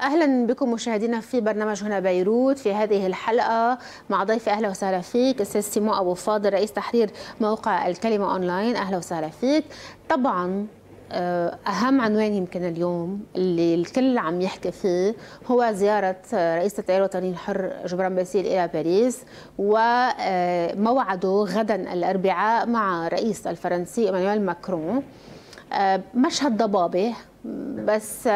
اهلا بكم مشاهدينا في برنامج هنا بيروت في هذه الحلقه مع ضيف اهلا وسهلا فيك استاذ سيمو ابو فاضل رئيس تحرير موقع الكلمه اونلاين اهلا وسهلا فيك طبعا آه، اهم عنوان يمكن اليوم اللي الكل عم يحكي فيه هو زياره آه، رئيس التيار الوطني الحر جبران باسيل الى باريس وموعده آه، غدا الاربعاء مع رئيس الفرنسي ايمانويل ماكرون مشهد ضبابي بس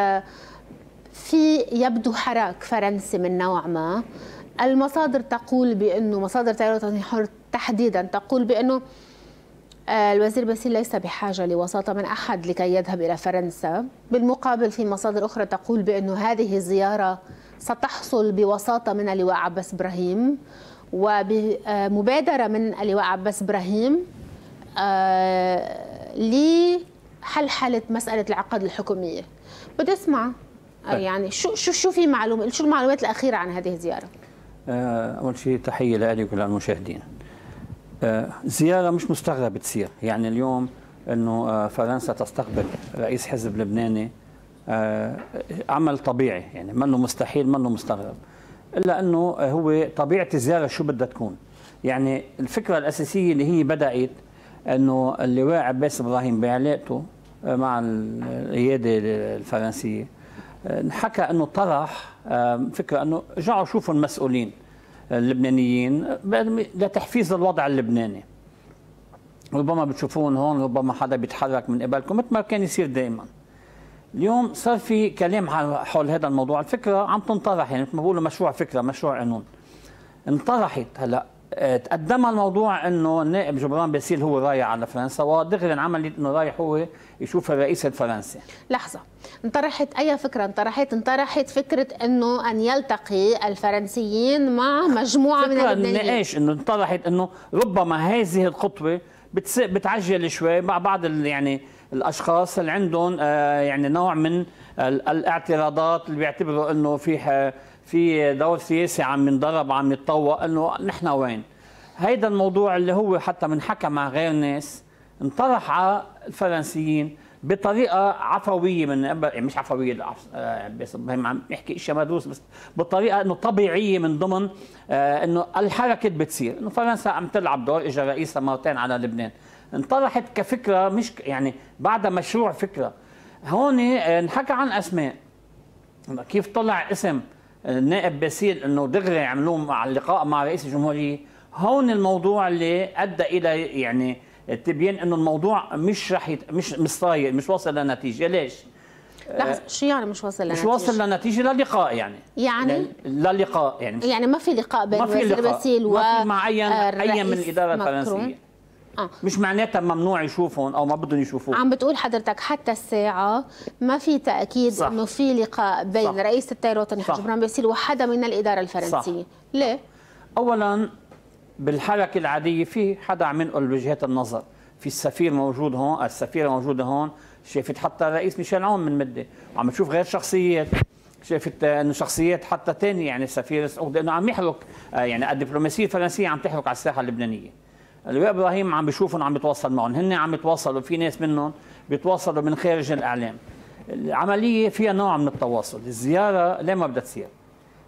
في يبدو حراك فرنسي من نوع ما المصادر تقول بانه مصادر تيار الوطني الحر تحديدا تقول بانه آه، الوزير باسيل ليس بحاجة لوساطة من أحد لكي يذهب إلى فرنسا بالمقابل في مصادر أخرى تقول بأن هذه الزيارة ستحصل بوساطة من اللواء عباس إبراهيم وبمبادرة من اللواء عباس إبراهيم آه، لحل حالة مسألة العقد الحكومية بدي أسمع طيب. يعني شو شو شو في معلومه شو المعلومات الاخيره عن هذه الزياره؟ آه، اول شيء تحيه لك وللمشاهدين. آه، زياره مش مستغرب تصير، يعني اليوم انه آه، فرنسا تستقبل رئيس حزب لبناني عمل طبيعي يعني منه مستحيل منه مستغرب الا انه هو طبيعه الزياره شو بدها تكون يعني الفكره الاساسيه اللي هي بدات انه اللواء عباس ابراهيم بعلاقته مع القياده الفرنسيه انحكى آه، انه طرح فكره انه رجعوا شوفوا المسؤولين آه، اللبنانيين لتحفيز الوضع اللبناني ربما بتشوفون هون ربما حدا بيتحرك من قبلكم مثل ما كان يصير دائما اليوم صار في كلام حول هذا الموضوع الفكره عم تنطرح يعني مثل ما بقولوا مشروع فكره مشروع قانون انطرحت هلا تقدمها الموضوع انه النائب جبران باسيل هو رايح على فرنسا ودغري انعملت انه رايح هو يشوف الرئيس الفرنسي لحظه انطرحت اي فكره انطرحت انطرحت فكره انه ان يلتقي الفرنسيين مع مجموعه من اللبنانيين النقاش انه انطرحت انه ربما هذه الخطوه بتعجل شوي مع بعض يعني الاشخاص اللي عندهم آه، يعني نوع من الاعتراضات اللي بيعتبروا انه في آه، في دور سياسي عم ينضرب عم يتطوق انه نحن وين هيدا الموضوع اللي هو حتى بنحكى مع غير ناس انطرح على الفرنسيين بطريقه عفويه من مش عفويه آه، بس عم نحكي اشياء مدروس بس بطريقه انه طبيعيه من ضمن آه، انه الحركه بتصير انه فرنسا عم تلعب دور اجى رئيسها مرتين على لبنان انطرحت كفكره مش يعني بعدها مشروع فكره هون آه، انحكى عن اسماء كيف طلع اسم النائب باسيل انه دغري عملوه مع اللقاء مع رئيس الجمهوريه هون الموضوع اللي ادى الى يعني تبين انه الموضوع مش رح يت... مش مستاير مش واصل لنتيجه ليش؟ لحظة آه، شو يعني مش واصل لنتيجة؟ مش واصل لنتيجة للقاء يعني يعني للقاء يعني يعني ما في لقاء بين ما في لقاء. باسيل و ما في معين اي آه، من الإدارة الفرنسية آه. مش معناتها ممنوع يشوفهم او ما بدهم يشوفوهم عم بتقول حضرتك حتى الساعه ما في تاكيد صح. انه في لقاء بين صح. رئيس الوطني جبران باسيل وحدا من الاداره الفرنسيه صح. ليه اولا بالحركه العاديه في حدا عم ينقل وجهات النظر في السفير موجود هون السفيره موجوده هون شافت حتى الرئيس ميشيل عون من مده عم تشوف غير شخصيات شافت انه شخصيات حتى ثانيه يعني السفير انه عم يحرك آه، يعني الدبلوماسيه الفرنسيه عم تحرك على الساحه اللبنانيه اللواء ابراهيم عم بيشوفهم عم بيتواصل معهم هن عم يتواصلوا في ناس منهم بيتواصلوا من خارج الاعلام العمليه فيها نوع من التواصل الزياره ليه ما بدها تصير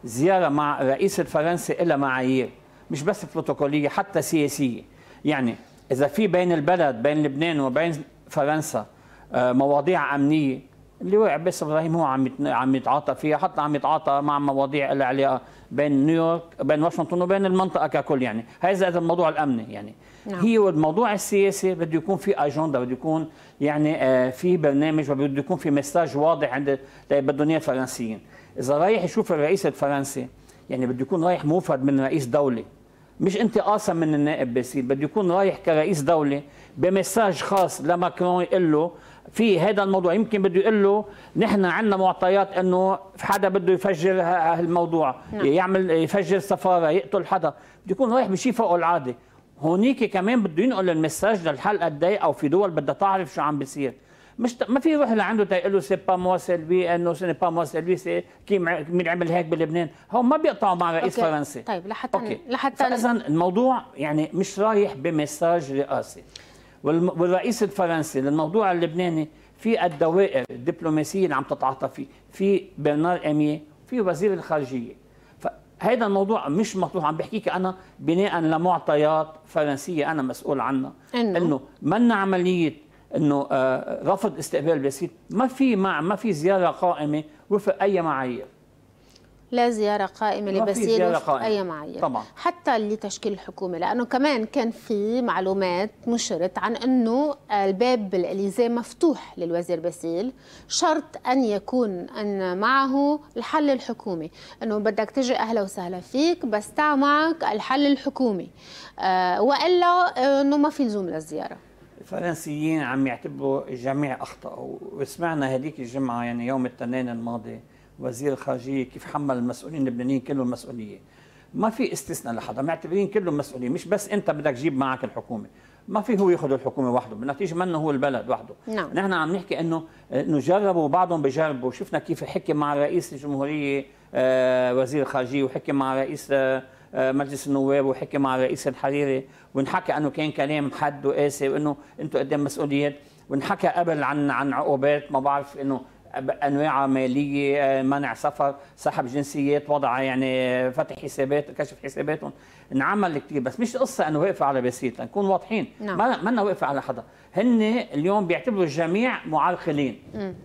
زياره مع رئيس الفرنسي لها معايير مش بس بروتوكوليه حتى سياسيه يعني اذا في بين البلد بين لبنان وبين فرنسا آه، مواضيع امنيه اللي وقع باسم ابراهيم هو عم عم يتعاطى فيها حتى عم يتعاطى مع مواضيع لها علاقه بين نيويورك بين واشنطن وبين المنطقه ككل يعني هذا اذا الموضوع الامني يعني نعم. هي الموضوع السياسي بده يكون في اجنده بده يكون يعني آه في برنامج وبده يكون في مساج واضح عند بدهم اياه الفرنسيين اذا رايح يشوف الرئيس الفرنسي يعني بده يكون رايح موفد من رئيس دوله مش انتقاصا من النائب بسيط بده يكون رايح كرئيس دوله بمساج خاص لماكرون يقول له في هذا الموضوع يمكن بده يقول له نحن عندنا معطيات انه حدا بده يفجر هالموضوع نعم. يعمل يفجر سفاره يقتل حدا بده يكون رايح بشيء فوق العاده هونيك كمان بده ينقل المساج للحلقه الضيقه او في دول بدها تعرف شو عم بيصير مش ما في روح لعنده تيقول له سي با موا سيلفي انه سي با موا سيلفي سي مين عمل هيك بلبنان هون ما بيقطعوا مع رئيس أوكي. فرنسي طيب لحتى أوكي. لحتى فاذا الموضوع يعني مش رايح بمساج رئاسي والرئيس الفرنسي للموضوع اللبناني في الدوائر الدبلوماسيه اللي عم تتعاطى فيه في برنار اميه، في وزير الخارجيه فهذا الموضوع مش مطروح عم بحكيك انا بناء لمعطيات فرنسيه انا مسؤول عنها انه, إنه من عمليه انه آه، رفض استقبال بسيط ما في ما في زياره قائمه وفق اي معايير لا زياره قائمه لبسيل اي معايير طبعا حتى لتشكيل الحكومه لانه كمان كان في معلومات نشرت عن انه الباب الإليزي مفتوح للوزير باسيل شرط ان يكون ان معه الحل الحكومي انه بدك تجي اهلا وسهلا فيك بس تع معك الحل الحكومي آه، والا آه، انه ما في لزوم للزياره الفرنسيين عم يعتبروا الجميع اخطاوا وسمعنا هذيك الجمعه يعني يوم التنين الماضي وزير الخارجيه كيف حمل المسؤولين اللبنانيين كلهم مسؤوليه ما في استثناء لحدا معتبرين كلهم مسؤولين مش بس انت بدك تجيب معك الحكومه ما في هو ياخذ الحكومه وحده بالنتيجه منه هو البلد وحده نعم. نحن عم نحكي انه انه جربوا بعضهم بجربوا شفنا كيف حكي مع رئيس الجمهوريه آه، وزير الخارجيه وحكي مع رئيس آه، آه، مجلس النواب وحكي مع رئيس الحريري وانحكى انه كان كلام حد وقاسي وانه انتم قدام إيه مسؤوليات وانحكى قبل عن عن عقوبات ما بعرف انه انواع ماليه آه، منع سفر سحب جنسيات وضع يعني فتح حسابات كشف حساباتهم انعمل كثير بس مش قصه انه واقفه على بسيط نكون واضحين نعم. ما منا واقفه على حدا هن اليوم بيعتبروا الجميع معرقلين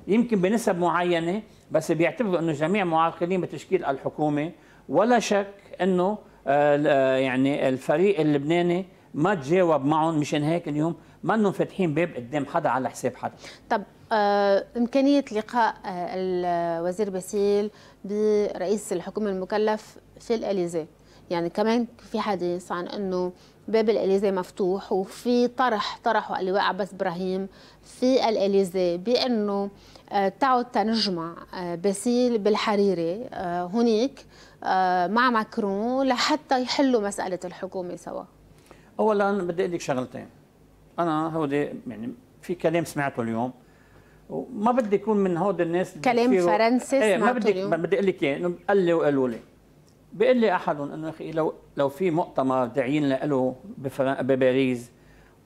يمكن بنسب معينه بس بيعتبروا انه الجميع معرقلين بتشكيل الحكومه ولا شك انه آه، آه، يعني الفريق اللبناني ما تجاوب معهم مشان هيك اليوم ما انهم فاتحين باب قدام حدا على حساب حدا طب آه، إمكانية لقاء آه، الوزير باسيل برئيس الحكومة المكلف في الأليزي يعني كمان في حديث عن أنه باب الاليزي مفتوح وفي طرح طرحه اللواء عباس ابراهيم في الاليزي بانه آه، تعود تنجمع باسيل بالحريري هناك مع ماكرون لحتى يحلوا مساله الحكومه سوا. اولا بدي اقول لك شغلتين. انا هودي يعني في كلام سمعته اليوم وما بدي يكون من هود الناس كلام فرنسيس ايه ما بدي ما بدي اقول لك اياه انه قال لي وقالوا لي بيقول لي احدهم انه يا اخي لو لو في مؤتمر داعيين له بباريس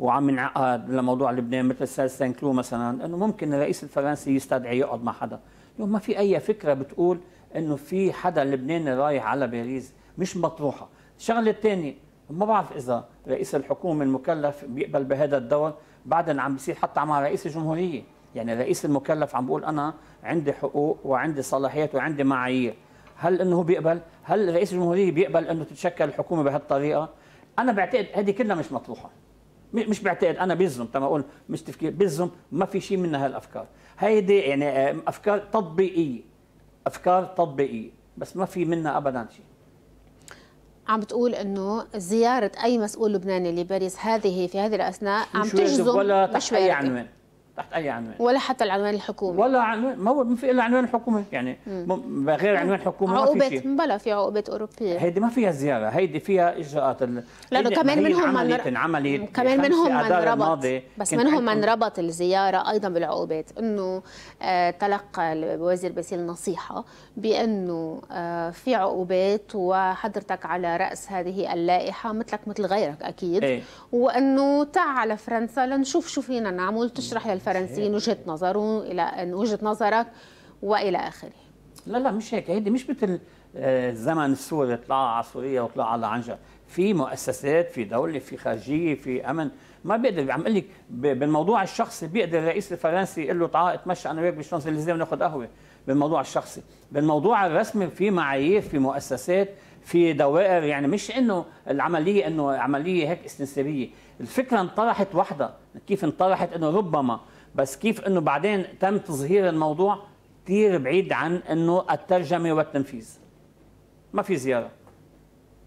وعم ينعقد لموضوع لبنان مثل سال سان كلو مثلا انه ممكن الرئيس الفرنسي يستدعي يقعد مع حدا يوم ما في اي فكره بتقول انه في حدا لبناني رايح على باريس مش مطروحه الشغله الثانيه ما بعرف اذا رئيس الحكومه المكلف بيقبل بهذا الدور بعدين عم بيصير حتى مع رئيس الجمهوريه يعني الرئيس المكلف عم بقول انا عندي حقوق وعندي صلاحيات وعندي معايير هل انه بيقبل هل رئيس الجمهوريه بيقبل انه تتشكل الحكومه بهالطريقه انا بعتقد هذه كلها مش مطروحه مش بعتقد انا بيزم تما اقول مش تفكير بيزم ما في شيء من هالافكار هيدي يعني افكار تطبيقيه افكار تطبيقيه بس ما في منها ابدا شيء عم بتقول انه زياره اي مسؤول لبناني لباريس هذه في هذه الاثناء عم تجزم ولا تحت اي عنوان تحت اي عنوان ولا حتى العنوان الحكومي ولا عنوان ما هو ما في الا عنوان حكومي يعني مم. غير عنوان حكومي عقوبة ما في بلا في عقوبات اوروبيه هيدي ما فيها زياره هيدي فيها اجراءات ال... لانه كمان منهم من انعملت كمان منهم من ربط بس منهم من ربط الزياره ايضا بالعقوبات انه آه تلقى الوزير باسيل نصيحه بانه آه في عقوبات وحضرتك على راس هذه اللائحه مثلك مثل غيرك اكيد ايه؟ وانه تعال على فرنسا لنشوف شو فينا نعمل تشرح للفرنسا الفرنسيين وجهه نظره الى وجهه نظرك والى اخره لا لا مش هيك هيدي مش مثل الزمن آه، السوري طلع على سوريا وطلع على عنجر في مؤسسات في دوله في خارجيه في امن ما بيقدر عم لك بالموضوع الشخصي بيقدر الرئيس الفرنسي يقول له تعال اتمشى انا وياك اللي الليزيه ناخذ قهوه بالموضوع الشخصي بالموضوع الرسمي في معايير في مؤسسات في دوائر يعني مش انه العمليه انه عمليه هيك استنسابيه الفكره انطرحت وحده كيف انطرحت انه ربما بس كيف انه بعدين تم تظهير الموضوع كثير بعيد عن انه الترجمه والتنفيذ ما في زياره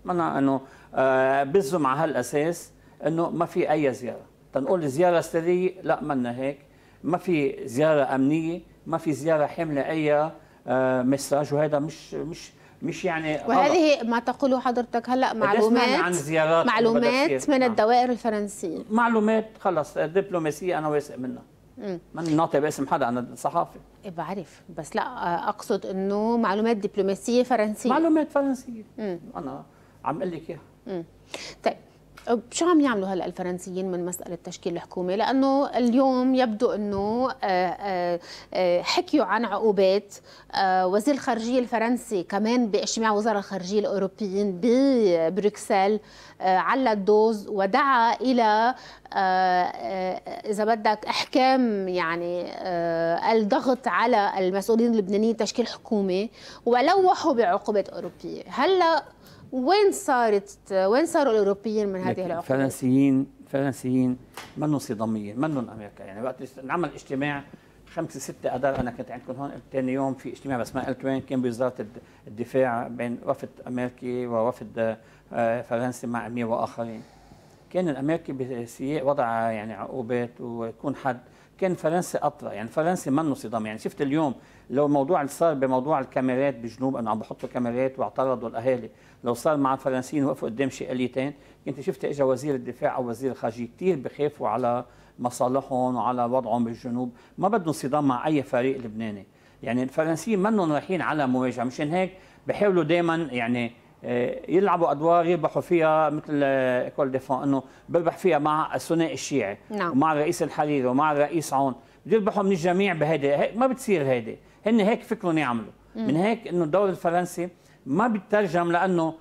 معناها انه آه بزوا على هالاساس انه ما في اي زياره تنقول زياره سريه لا منا هيك ما في زياره امنيه ما في زياره حامله اي آه مساج وهذا مش مش مش يعني وهذه ما تقوله حضرتك هلا معلومات عن زيارات معلومات من نعم. الدوائر الفرنسيه معلومات خلص دبلوماسيه انا واثق منها من ناطق باسم حدا انا صحافي إيه، بعرف بس لا اقصد انه معلومات دبلوماسيه فرنسيه معلومات فرنسيه مم. انا عم اقول لك اياها طيب شو عم يعملوا هلا الفرنسيين من مساله تشكيل الحكومه لانه اليوم يبدو انه آه، آه، آه، حكيوا عن عقوبات وزير الخارجيه الفرنسي كمان باجتماع وزراء الخارجيه الاوروبيين ببروكسل على الدوز ودعا الى اذا بدك احكام يعني الضغط على المسؤولين اللبنانيين تشكيل حكومه ولوحوا بعقوبات اوروبيه هلا وين صارت وين صاروا الاوروبيين من هذه العقود؟ الفرنسيين الفرنسيين منهم صداميين منهم امريكا يعني وقت انعمل اجتماع خمسة ستة أدار أنا كنت عندكم هون ثاني يوم في اجتماع بس ما قلت وين كان بوزارة الدفاع بين وفد أمريكي ووفد آه، فرنسي مع أمير وآخرين كان الأمريكي بسياق وضع يعني عقوبات ويكون حد كان فرنسي أطرى يعني فرنسي منه صدام يعني شفت اليوم لو موضوع اللي صار بموضوع الكاميرات بجنوب أنه عم بحطوا كاميرات واعترضوا الأهالي لو صار مع الفرنسيين وقفوا قدام شي اليتين كنت شفت اجى وزير الدفاع او وزير الخارجيه كثير بخافوا على مصالحهم وعلى وضعهم بالجنوب ما بدهم صدام مع اي فريق لبناني يعني الفرنسيين منهم رايحين على مواجهه مشان هيك بحاولوا دائما يعني آه، يلعبوا ادوار يربحوا فيها مثل كول آه، ديفون انه بربح فيها مع الثنائي الشيعي نعم. ومع الرئيس الحريري ومع الرئيس عون بيربحوا من الجميع بهيدي ما بتصير هيدي هن هيك فكرهم يعملوا من هيك انه الدور الفرنسي ما بيترجم لانه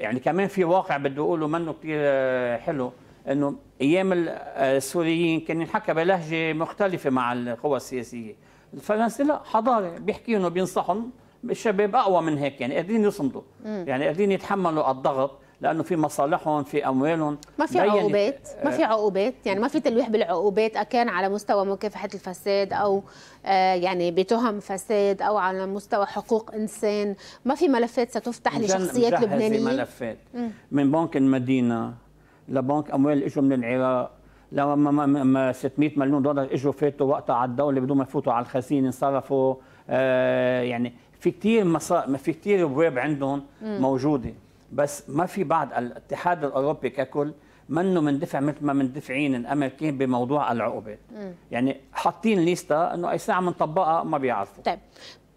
يعني كمان في واقع بدي اقوله منه كثير آه، حلو انه ايام آه، السوريين كان ينحكى بلهجه مختلفه مع القوى السياسيه الفرنسي لا حضاره بيحكيهم وبينصحهم الشباب اقوى من هيك يعني قادرين يصمدوا يعني قادرين يتحملوا الضغط لانه في مصالحهم في اموالهم ما في يعني عقوبات ما في آه. عقوبات يعني ما في تلويح بالعقوبات اكان على مستوى مكافحه الفساد او آه، يعني بتهم فساد او على مستوى حقوق انسان ما في ملفات ستفتح لشخصيات لبنانيه ملفات من بنك المدينه لبنك اموال اجوا من العراق ما 600 مليون دولار اجوا فاتوا وقتها على الدوله بدون ما يفوتوا على الخزينه انصرفوا آه يعني في كثير مصا... في كثير ابواب عندهم موجوده بس ما في بعض الاتحاد الاوروبي ككل منه مندفع مثل ما مندفعين الامريكان بموضوع العقوبات يعني حاطين ليستا انه اي ساعه بنطبقها ما بيعرفوا طيب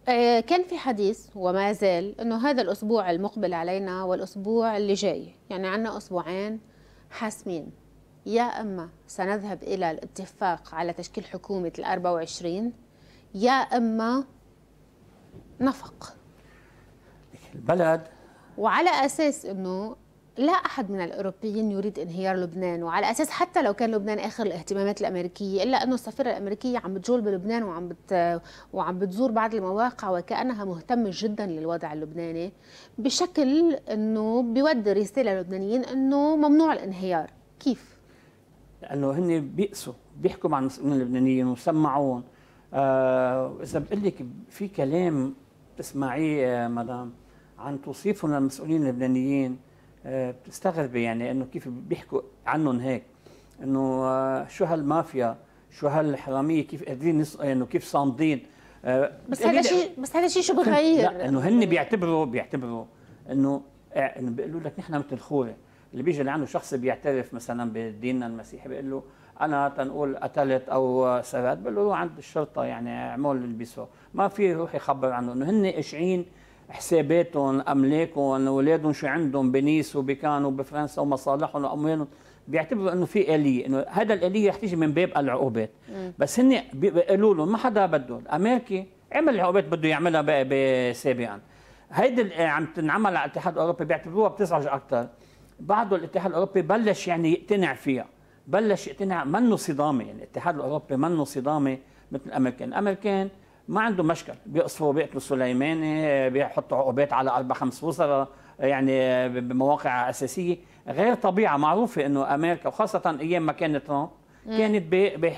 آه، كان في حديث وما زال انه هذا الاسبوع المقبل علينا والاسبوع اللي جاي يعني عندنا اسبوعين حاسمين يا اما سنذهب الى الاتفاق على تشكيل حكومه ال 24 يا اما نفق البلد وعلى اساس انه لا احد من الاوروبيين يريد انهيار لبنان وعلى اساس حتى لو كان لبنان اخر الاهتمامات الامريكيه الا انه السفيره الامريكيه عم بتجول بلبنان وعم بت وعم بتزور بعض المواقع وكانها مهتمه جدا للوضع اللبناني بشكل انه بيودي رساله للبنانيين انه ممنوع الانهيار كيف لانه هن بيقسوا بيحكوا مع المسؤولين اللبنانيين وسمعوهم آه اذا بقول لك في كلام تسمعيه آه، مدام عن توصيفهم للمسؤولين اللبنانيين آه، بتستغربي يعني انه كيف بيحكوا عنهم هيك انه آه، شو هالمافيا شو هالحراميه كيف قادرين انه يعني كيف صامدين آه، بس يعني هذا شيء بس هذا شيء شو بغير لا انه هن بيعتبروا بيعتبروا انه انه بيقولوا لك نحن مثل الخوري اللي بيجي لعنده شخص بيعترف مثلا بديننا المسيحي بيقول له انا تنقول قتلت او سرقت بقول له روح عند الشرطه يعني اعمل اللي ما في روح يخبر عنه انه هن قاشعين حساباتهم املاكهم اولادهم شو عندهم بنيس وبكان وبفرنسا ومصالحهم واموالهم بيعتبروا انه في اليه انه هذا الاليه رح تيجي من باب العقوبات بس هن قالوا لهم ما حدا بده الامريكي عمل العقوبات بده يعملها سابقا هيدي عم تنعمل على الاتحاد الاوروبي بيعتبروها بتزعج اكثر بعده الاتحاد الاوروبي بلش يعني يقتنع فيها بلش يقتنع منه صدامي يعني الاتحاد الاوروبي منه صدامي مثل الامريكان الامريكان ما عنده مشكل بيقصفوا بيقتلوا سليماني بيحطوا عقوبات على اربع خمس وزراء يعني بمواقع اساسيه غير طبيعه معروفه انه امريكا وخاصه ايام ما كان ترامب كانت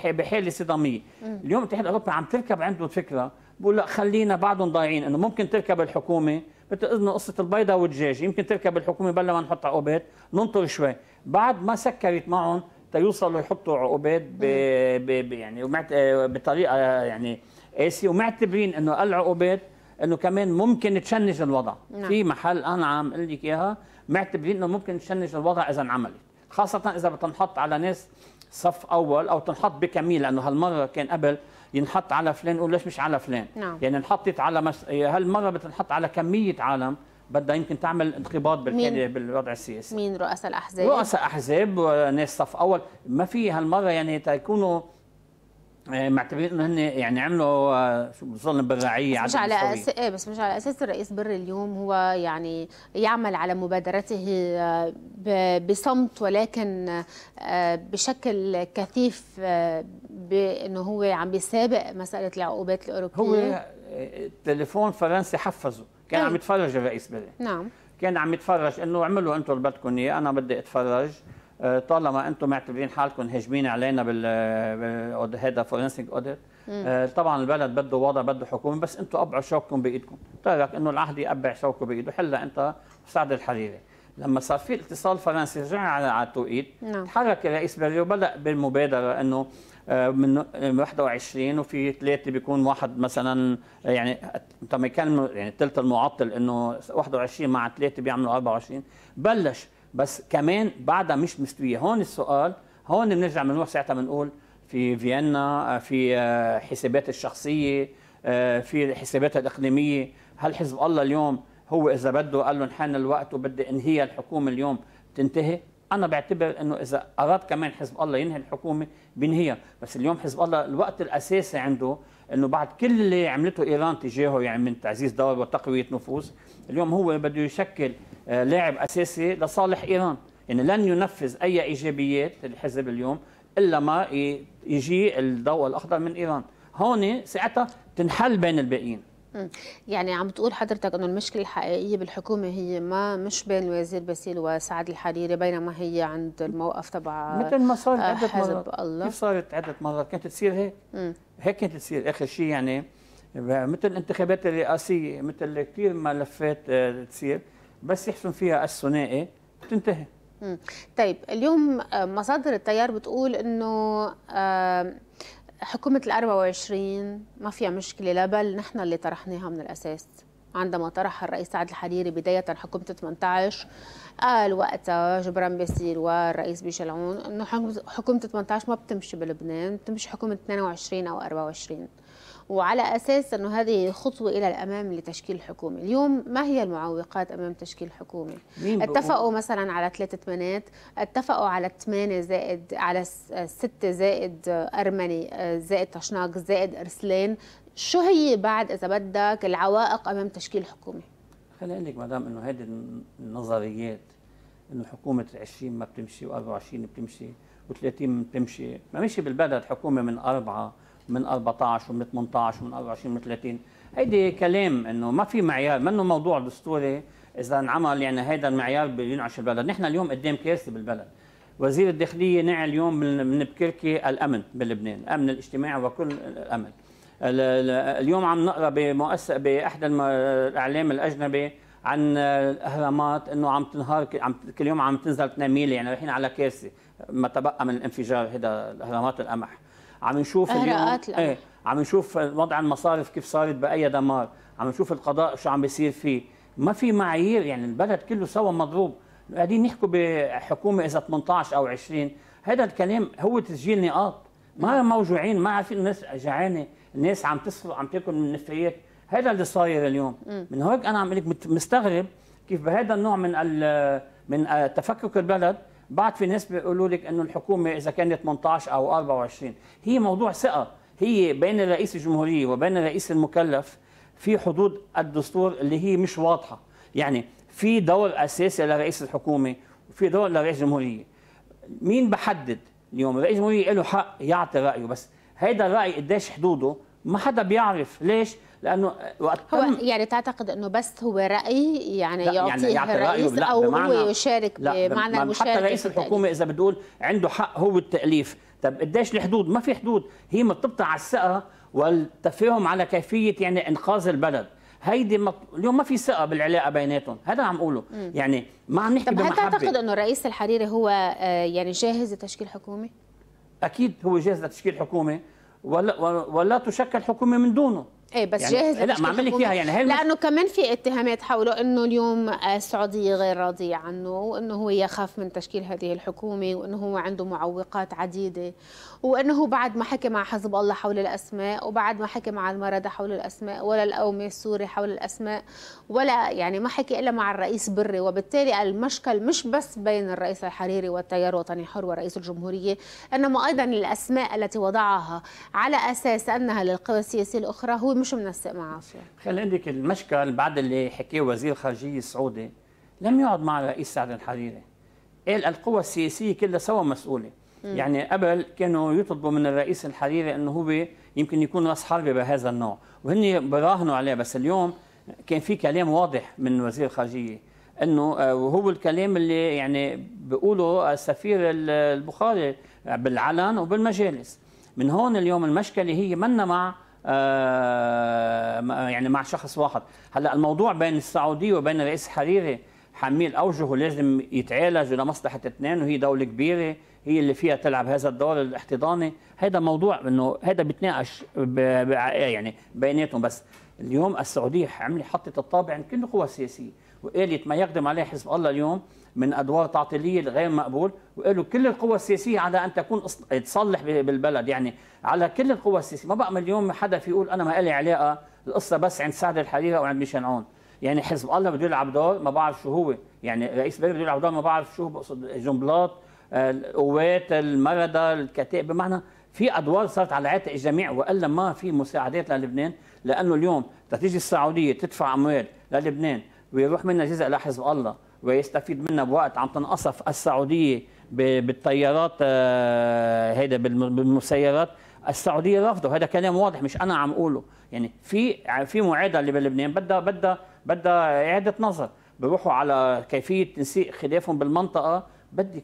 بحاله صداميه اليوم الاتحاد الاوروبي عم تركب عنده فكره بقول لا خلينا بعدهم ضايعين انه ممكن تركب الحكومه مثل اذن قصه البيضة والدجاج يمكن تركب الحكومه بلا ما نحط عقوبات ننطر شوي بعد ما سكرت معهم تيوصلوا يحطوا عقوبات ب... ب... يعني بطريقه يعني قاسي ومعتبرين انه العقوبات انه كمان ممكن تشنج الوضع نعم. في محل انا عم اقول لك اياها معتبرين انه ممكن تشنج الوضع اذا انعملت خاصه اذا بتنحط على ناس صف اول او تنحط بكميل لانه هالمره كان قبل ينحط على فلان يقول ليش مش على فلان نعم. يعني انحطت على مس... هالمره بتنحط على كميه عالم بدها يمكن تعمل انقباض بالكلي بالوضع السياسي مين رؤساء الاحزاب رؤساء احزاب وناس صف اول ما في هالمره يعني تيكونوا آه، معتبرين انه هن يعني عملوا ظلم آه، بغاعيه مش على اساس ايه بس مش على اساس الرئيس بري اليوم هو يعني يعمل على مبادرته آه، بصمت ولكن بشكل كثيف بانه هو عم بيسابق مساله العقوبات الاوروبيه هو تليفون فرنسي حفزه كان عم إيه. يتفرج الرئيس بري نعم كان عم يتفرج انه اعملوا انتم اللي بدكم اياه انا بدي اتفرج آه، طالما انتم معتبرين حالكم هجمين علينا بال آه، آه، هذا فورنسنج اوديت طبعا البلد بده وضع بده حكومه بس انتم قبعوا شوككم بايدكم بتعرف طيب انه العهد يقبع شوكه بايده حلا انت سعد الحريري لما صار في اتصال فرنسي رجع على التوقيت نعم. تحرك الرئيس بريو بدا بالمبادره انه من 21 وفي ثلاثه بيكون واحد مثلا يعني طب ما كان يعني الثلث المعطل انه 21 مع ثلاثه بيعملوا 24 بلش بس كمان بعدها مش مستويه هون السؤال هون بنرجع بنروح ساعتها بنقول في فيينا في آه، حسابات الشخصيه آه، في حسابات الاقليميه هل حزب الله اليوم هو اذا بده قال لهم حان الوقت وبدي انهي الحكومه اليوم تنتهي انا بعتبر انه اذا اراد كمان حزب الله ينهي الحكومه بينهيها بس اليوم حزب الله الوقت الاساسي عنده انه بعد كل اللي عملته ايران تجاهه يعني من تعزيز دور وتقويه نفوذ اليوم هو بده يشكل آه، لاعب اساسي لصالح ايران يعني لن ينفذ اي ايجابيات الحزب اليوم الا ما يجي الضوء الاخضر من ايران هون ساعتها تنحل بين الباقيين يعني عم تقول حضرتك انه المشكله الحقيقيه بالحكومه هي ما مش بين الوزير باسيل وسعد الحريري بينما هي عند الموقف تبع مثل ما صار آه، عده مرات كيف صارت عده مرات كانت تصير هيك مم. هيك كانت تصير اخر شيء يعني مثل الانتخابات الرئاسيه مثل كثير ملفات آه، تصير بس يحسن فيها الثنائي بتنتهي طيب اليوم آه، مصادر التيار بتقول انه حكومة ال 24 ما فيها مشكلة لا بل نحن اللي طرحناها من الأساس عندما طرح الرئيس سعد الحريري بداية حكومة 18 قال وقتها جبران باسيل والرئيس بيشلعون انه حكومة 18 ما بتمشي بلبنان بتمشي حكومة 22 او 24 وعلى أساس أنه هذه خطوة إلى الأمام لتشكيل الحكومة اليوم ما هي المعوقات أمام تشكيل الحكومة اتفقوا مثلا على ثلاثة ثمانات اتفقوا على الثمانية زائد على الستة زائد أرمني زائد تشناق زائد أرسلان شو هي بعد إذا بدك العوائق أمام تشكيل الحكومة خليني أقول لك مدام أنه هذه النظريات أنه حكومة 20 ما بتمشي و24 بتمشي و30 بتمشي ما مشي بالبلد حكومة من أربعة من 14 ومن 18 ومن 24 ومن 30 هيدي كلام انه ما في معيار منه موضوع دستوري اذا انعمل يعني هيدا المعيار بينعش البلد نحن اليوم قدام كارثه بالبلد وزير الداخليه نعى اليوم من بكركي الامن بلبنان الامن الاجتماعي وكل الامن اليوم عم نقرا بمؤسسه باحدى الاعلام الاجنبي عن الاهرامات انه عم تنهار عم كل يوم عم تنزل ميلي يعني رايحين على كارثه ما تبقى من الانفجار هذا الاهرامات القمح عم نشوف اليوم ايه عم نشوف وضع المصارف كيف صارت باي دمار عم نشوف القضاء شو عم بيصير فيه ما في معايير يعني البلد كله سوا مضروب قاعدين يحكوا بحكومه اذا 18 او 20 هذا الكلام هو تسجيل نقاط ما نعم. موجوعين ما عارفين الناس جعانه الناس عم تصرف عم تاكل من النفايات هذا اللي صاير اليوم م. من هيك انا عم لك مستغرب كيف بهذا النوع من من تفكك البلد بعد في ناس بيقولوا لك انه الحكومه اذا كانت 18 او 24 هي موضوع ثقه هي بين رئيس الجمهوريه وبين رئيس المكلف في حدود الدستور اللي هي مش واضحه يعني في دور اساسي لرئيس الحكومه وفي دور لرئيس الجمهوريه مين بحدد اليوم رئيس الجمهوريه له حق يعطي رايه بس هيدا الراي قديش حدوده ما حدا بيعرف ليش لانه وقت هو يعني تعتقد انه بس هو راي يعني, يعني يعطيه يعني يعطي رأيه او هو يشارك بمعنى المشاركه حتى رئيس الحكومه اذا بتقول عنده حق هو التاليف طب قديش الحدود ما في حدود هي مرتبطه على الثقه والتفاهم على كيفيه يعني انقاذ البلد هيدي مط... اليوم ما في ثقه بالعلاقه بيناتهم هذا عم اقوله مم. يعني ما عم نحكي طب هل تعتقد انه الرئيس الحريري هو آه، يعني جاهز لتشكيل حكومه اكيد هو جاهز لتشكيل حكومه ولا ولا تشكل حكومه من دونه ايه بس يعني جاهز لا ما عمل لك اياها يعني هل لانه كمان في اتهامات حوله انه اليوم آه، السعوديه غير راضيه عنه وانه هو يخاف من تشكيل هذه الحكومه وانه هو عنده معوقات عديده وانه بعد ما حكى مع حزب الله حول الاسماء وبعد ما حكى مع المرضى حول الاسماء ولا القومي السوري حول الاسماء ولا يعني ما حكي الا مع الرئيس بري وبالتالي المشكل مش بس بين الرئيس الحريري والتيار الوطني الحر ورئيس الجمهوريه انما ايضا الاسماء التي وضعها على اساس انها للقوى السياسيه الاخرى هو مش منسق معها فيها خلي لك المشكل بعد اللي حكيه وزير الخارجيه السعودي لم يقعد مع الرئيس سعد الحريري قال القوى السياسيه كلها سوا مسؤوله يعني قبل كانوا يطلبوا من الرئيس الحريري انه هو يمكن يكون راس حربه بهذا النوع وهن براهنوا عليه بس اليوم كان في كلام واضح من وزير الخارجيه انه آه، وهو الكلام اللي يعني بيقوله السفير البخاري بالعلن وبالمجالس من هون اليوم المشكله هي منا مع آه، يعني مع شخص واحد هلا الموضوع بين السعوديه وبين الرئيس الحريري حميل اوجهه لازم يتعالج لمصلحه اثنين وهي دوله كبيره هي اللي فيها تلعب هذا الدور الاحتضاني هذا موضوع انه هذا بتناقش يعني بيناتهم بس اليوم السعوديه عملت حطت الطابع عند كل القوى السياسيه وقالت ما يقدم عليه حزب الله اليوم من ادوار تعطيليه غير مقبول وقالوا كل القوى السياسيه على ان تكون تصلح بالبلد يعني على كل القوى السياسيه ما بقى اليوم حدا في يقول انا ما لي علاقه القصه بس عند سعد الحريري او عند ميشيل عون يعني حزب الله بده يلعب دور ما بعرف شو هو يعني رئيس بلد بده يلعب دور ما بعرف شو بقصد جنبلاط القوات المردة الكتائب بمعنى في ادوار صارت على عاتق الجميع والا ما في مساعدات للبنان لانه اليوم تتيجي السعوديه تدفع اموال للبنان ويروح منها جزء لحزب الله ويستفيد منها بوقت عم تنقصف السعوديه بالطيارات آه، هيدا بالمسيرات السعوديه رافضه هذا كلام واضح مش انا عم اقوله يعني في في معادله بلبنان بدها بدها بدها اعاده نظر بروحوا على كيفيه تنسيق خلافهم بالمنطقه بدي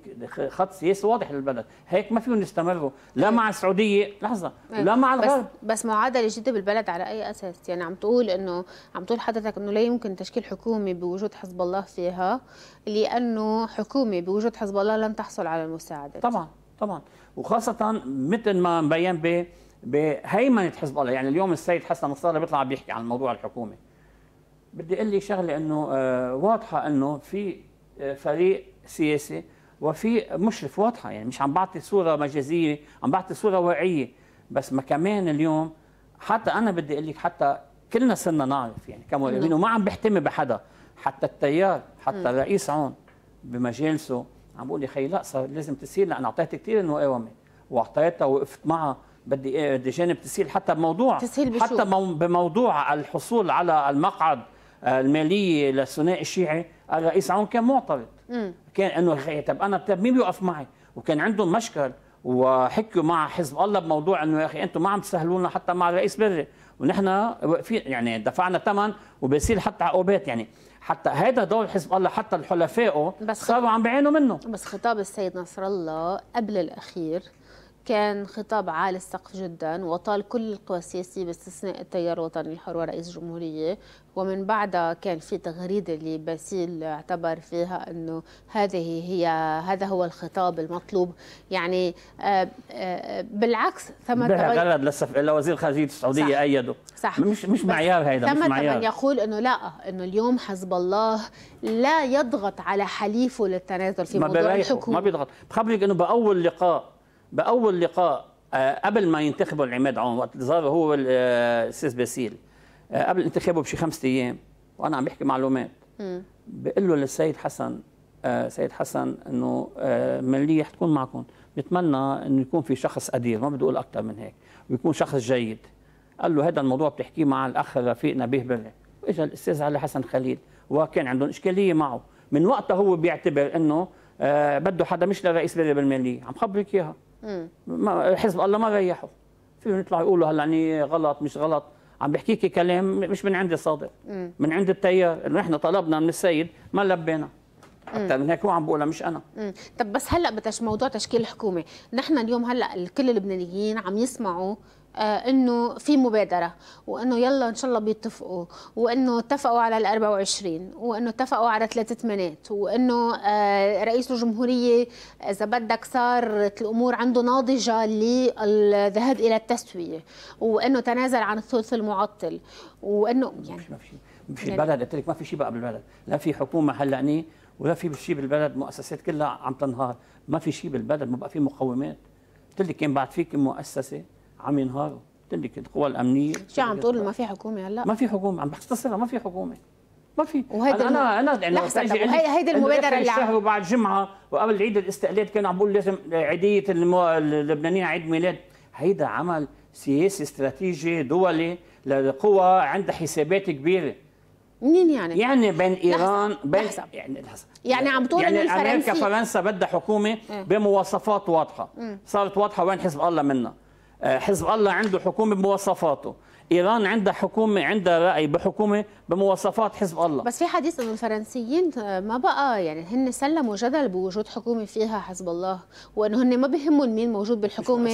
خط سياسي واضح للبلد هيك ما فيهم يستمروا لا طيب. مع السعوديه لحظه طيب. لا مع الغرب بس, بس معادله جديده بالبلد على اي اساس يعني عم تقول انه عم تقول حضرتك انه لا يمكن تشكيل حكومه بوجود حزب الله فيها لانه حكومه بوجود حزب الله لن تحصل على المساعده طبعا طبعا وخاصه مثل ما مبين بهيمنه حزب الله يعني اليوم السيد حسن نصار بيطلع بيحكي عن موضوع الحكومه بدي اقول لك شغله انه آه، واضحه انه في آه، فريق سياسي وفي مشرف واضحه يعني مش عم بعطي صوره مجازيه عم بعطي صوره واقعيه بس ما كمان اليوم حتى انا بدي اقول لك حتى كلنا صرنا نعرف يعني كمراقبين وما عم بحتمي بحدا حتى التيار حتى الرئيس عون بمجالسه عم بقول لي خي لا صار لازم تسير لان اعطيت كثير المقاومه واعطيتها وقفت معها بدي آه، بدي جانب تسهيل حتى بموضوع تسهيل بشو؟ حتى بموضوع الحصول على المقعد الماليه للثنائي الشيعي الرئيس عون كان معترض كان انه طب انا طب مين بيوقف معي وكان عندهم مشكل وحكوا مع حزب الله بموضوع انه يا اخي انتم ما عم تسهلوا لنا حتى مع الرئيس بري ونحن واقفين يعني دفعنا ثمن وبيصير حتى عقوبات يعني حتى هذا دور حزب الله حتى الحلفائه صاروا عم بيعانوا منه بس خطاب السيد نصر الله قبل الاخير كان خطاب عالي السقف جدا وطال كل القوى السياسية باستثناء التيار الوطني الحر ورئيس الجمهورية ومن بعدها كان في تغريدة لباسيل اعتبر فيها أنه هذه هي هذا هو الخطاب المطلوب يعني آه، آه، بالعكس ثم غلط للسف... لوزير الخارجية السعودية صح. أيده صح مش مش معيار هيدا مش معيار ثم يقول أنه لا أنه اليوم حزب الله لا يضغط على حليفه للتنازل في موضوع الحكومة ما بيضغط بخبرك أنه بأول لقاء باول لقاء آه، قبل ما ينتخبوا العماد عون وقت ظهر هو آه، السيس باسيل آه، قبل انتخابه بشي خمسة ايام وانا عم بحكي معلومات بقول له للسيد حسن سيد حسن انه ماليه حتكون معكم بتمنى انه يكون في شخص قدير ما بدي اقول اكثر من هيك ويكون شخص جيد قال له هذا الموضوع بتحكيه مع الاخ رفيق نبيه برع اجى الاستاذ علي حسن خليل وكان عندهم اشكاليه معه من وقتها هو بيعتبر انه بده حدا مش لرئيس بلد بالماليه عم خبرك اياها ما حزب الله ما ريحه فيهم يطلعوا يقولوا هلا يعني غلط مش غلط عم بحكيكي كلام مش من عندي صادق من عند التيار انه احنا طلبنا من السيد ما لبينا اكثر من هيك هو عم بقولها مش انا مم. طب بس هلا بتش موضوع تشكيل الحكومه نحن اليوم هلا كل اللبنانيين عم يسمعوا آه، انه في مبادره وانه يلا ان شاء الله بيتفقوا وانه اتفقوا على ال 24 وانه اتفقوا على ثلاثه ثمانات وانه آه، رئيس الجمهوريه اذا بدك صارت الامور عنده ناضجه للذهاب الى التسويه وانه تنازل عن الثلث المعطل وانه يعني ما في ما في يعني البلد قلت لك ما في شيء بقى بالبلد لا في حكومه هلأني ولا في شيء بالبلد مؤسسات كلها عم تنهار ما في شيء بالبلد ما بقى في مقومات قلت لك كان بعد فيك مؤسسه عم ينهاروا قلت لك القوى الامنيه شو عم تقول ما في حكومه هلا؟ ما في حكومه عم بختصرها ما في حكومه ما في انا انا انا يعني لحظه هيدي المبادره اللي عم وبعد جمعه وقبل عيد الاستقلال كانوا عم بقول لازم عيديه المو... اللبنانيين عيد ميلاد هيدا عمل سياسي استراتيجي دولي لقوى عندها حسابات كبيره منين يعني؟ يعني بين ايران لحظة. بين لحظة. يعني لحظة. يعني عم تقول يعني الفرنسي امريكا فرنسا بدها حكومه إيه. بمواصفات واضحه إيه. صارت واضحه وين حزب الله منها آه، حزب الله عنده حكومه بمواصفاته ايران عندها حكومه عندها راي بحكومه بمواصفات حزب الله بس في حديث انه الفرنسيين آه، ما بقى يعني هن سلموا جدل بوجود حكومه فيها حزب الله وانه هن ما بهمهم مين موجود بالحكومه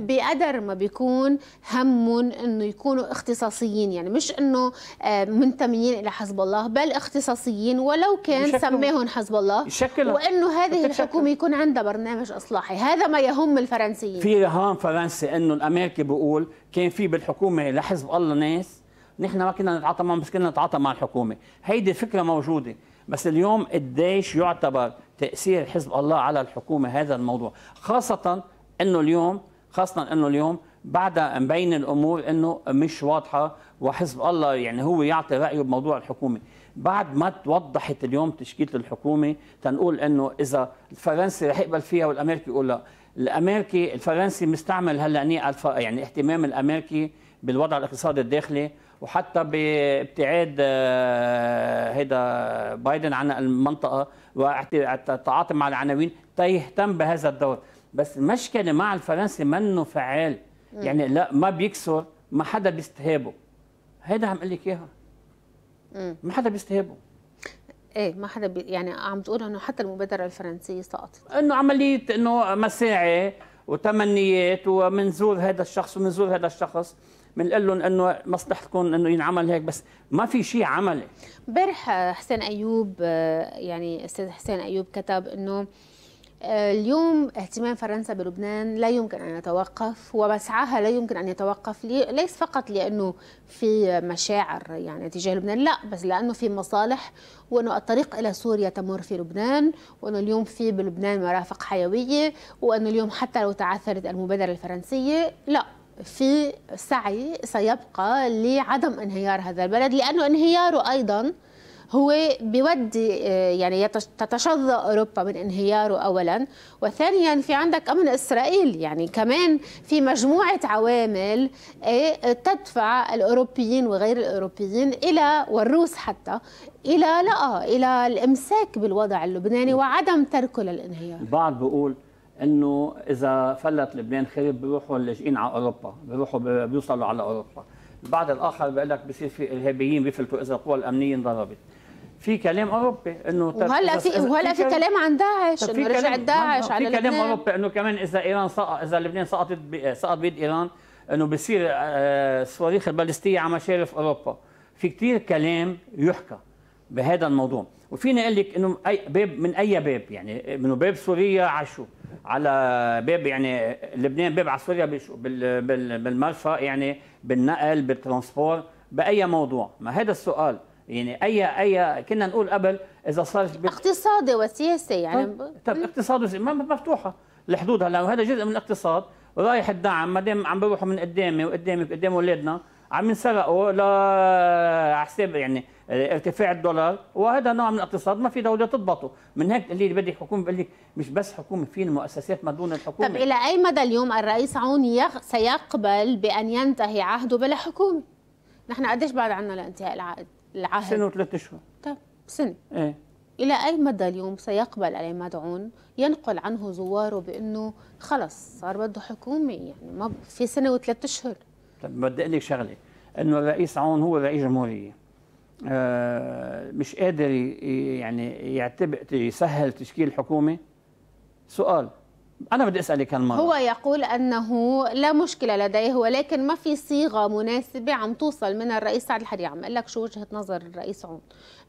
بقدر ما بيكون همهم انه يكونوا اختصاصيين يعني مش انه آه، منتميين الى حزب الله بل اختصاصيين ولو كان سماهم حزب الله وانه هذه الحكومه يكون عندها برنامج اصلاحي هذا ما يهم الفرنسيين في رهان فرنسي انه الامريكي بيقول كان في بالحكومه لحزب الله ناس نحن ما كنا نتعاطى معهم بس كنا نتعاطى مع الحكومه هيدي فكره موجوده بس اليوم قديش يعتبر تاثير حزب الله على الحكومه هذا الموضوع خاصه انه اليوم خاصه انه اليوم بعدها مبين الامور انه مش واضحه وحزب الله يعني هو يعطي رايه بموضوع الحكومه بعد ما توضحت اليوم تشكيله الحكومه تنقول انه اذا الفرنسي رح يقبل فيها والامريكي يقول لا الامريكي الفرنسي مستعمل هلا يعني اهتمام الامريكي بالوضع الاقتصادي الداخلي وحتى بابتعاد آه، هيدا بايدن عن المنطقه والتعاطي مع العناوين تيهتم بهذا الدور بس المشكله مع الفرنسي منه فعال يعني لا ما بيكسر ما حدا بيستهابه هيدا عم اقول لك اياها ما حدا بيستهابه ايه ما حدا بي يعني عم تقول انه حتى المبادره الفرنسيه سقطت انه عمليه انه مساعي وتمنيات ومنزور هذا الشخص ومنزور هذا الشخص بنقول لهم انه مصلحتكم انه ينعمل هيك بس ما في شيء عملي امبارح حسين ايوب آه، يعني استاذ حسين ايوب كتب انه آه، اليوم اهتمام فرنسا بلبنان لا يمكن أن يتوقف ومسعاها لا يمكن أن يتوقف ليس فقط لأنه في مشاعر يعني تجاه لبنان لا بس لأنه في مصالح وأنه الطريق إلى سوريا تمر في لبنان وأنه اليوم في بلبنان مرافق حيوية وأنه اليوم حتى لو تعثرت المبادرة الفرنسية لا في سعي سيبقى لعدم انهيار هذا البلد لأنه انهياره أيضاً هو بيودي آه، يعني تتشظى اوروبا من انهياره اولا وثانيا في عندك امن اسرائيل يعني كمان في مجموعه عوامل آه، تدفع الاوروبيين وغير الاوروبيين الى والروس حتى الى لا الى الامساك بالوضع اللبناني وعدم تركه للانهيار البعض بيقول انه اذا فلت لبنان خرب بيروحوا اللاجئين على اوروبا بيروحوا بيوصلوا على اوروبا البعض الاخر بيقول لك بصير في ارهابيين بيفلتوا اذا القوى الامنيه انضربت في كلام اوروبي انه وهلا في وهلا في كلام عن داعش انه رجعت داعش على في كلام اوروبي انه كمان اذا ايران سقط اذا لبنان سقطت سقط بيد ايران انه بصير الصواريخ آه، البالستيه على مشارف اوروبا في كثير كلام يحكى بهذا الموضوع وفيني اقول لك انه اي باب من اي باب يعني من باب سوريا على شو على باب يعني لبنان باب على سوريا بالمرفأ يعني بالنقل بالترانسبور باي موضوع ما هذا السؤال يعني اي اي كنا نقول قبل اذا صار اقتصادي وسياسي يعني طب, طيب، طب اقتصادي مفتوحه الحدود هلا وهذا جزء من الاقتصاد رايح الدعم ما دام عم بيروحوا من قدامي وقدامي قدام اولادنا عم ينسرقوا ل على حساب يعني ارتفاع الدولار وهذا نوع من الاقتصاد ما في دوله تضبطه من هيك اللي بدي حكومه بقول لك مش بس حكومه في مؤسسات ما دون الحكومه طب الى اي مدى اليوم الرئيس عون يخ... سيقبل بان ينتهي عهده بلا حكومه نحن قديش بعد عنا لانتهاء العقد العهد سنة وثلاث أشهر طيب سنة إيه؟ إلى أي مدى اليوم سيقبل عليه مدعون ينقل عنه زواره بأنه خلص صار بده حكومة يعني ما في سنة وثلاث أشهر طيب بدي أقول لك شغلة أنه الرئيس عون هو رئيس جمهورية آه مش قادر يعني يعتبر يسهل تشكيل حكومة سؤال أنا بدي أسألك هالمرة هو يقول أنه لا مشكلة لديه ولكن ما في صيغة مناسبة عم توصل من الرئيس سعد الحريري عم أقول لك شو وجهة نظر الرئيس عون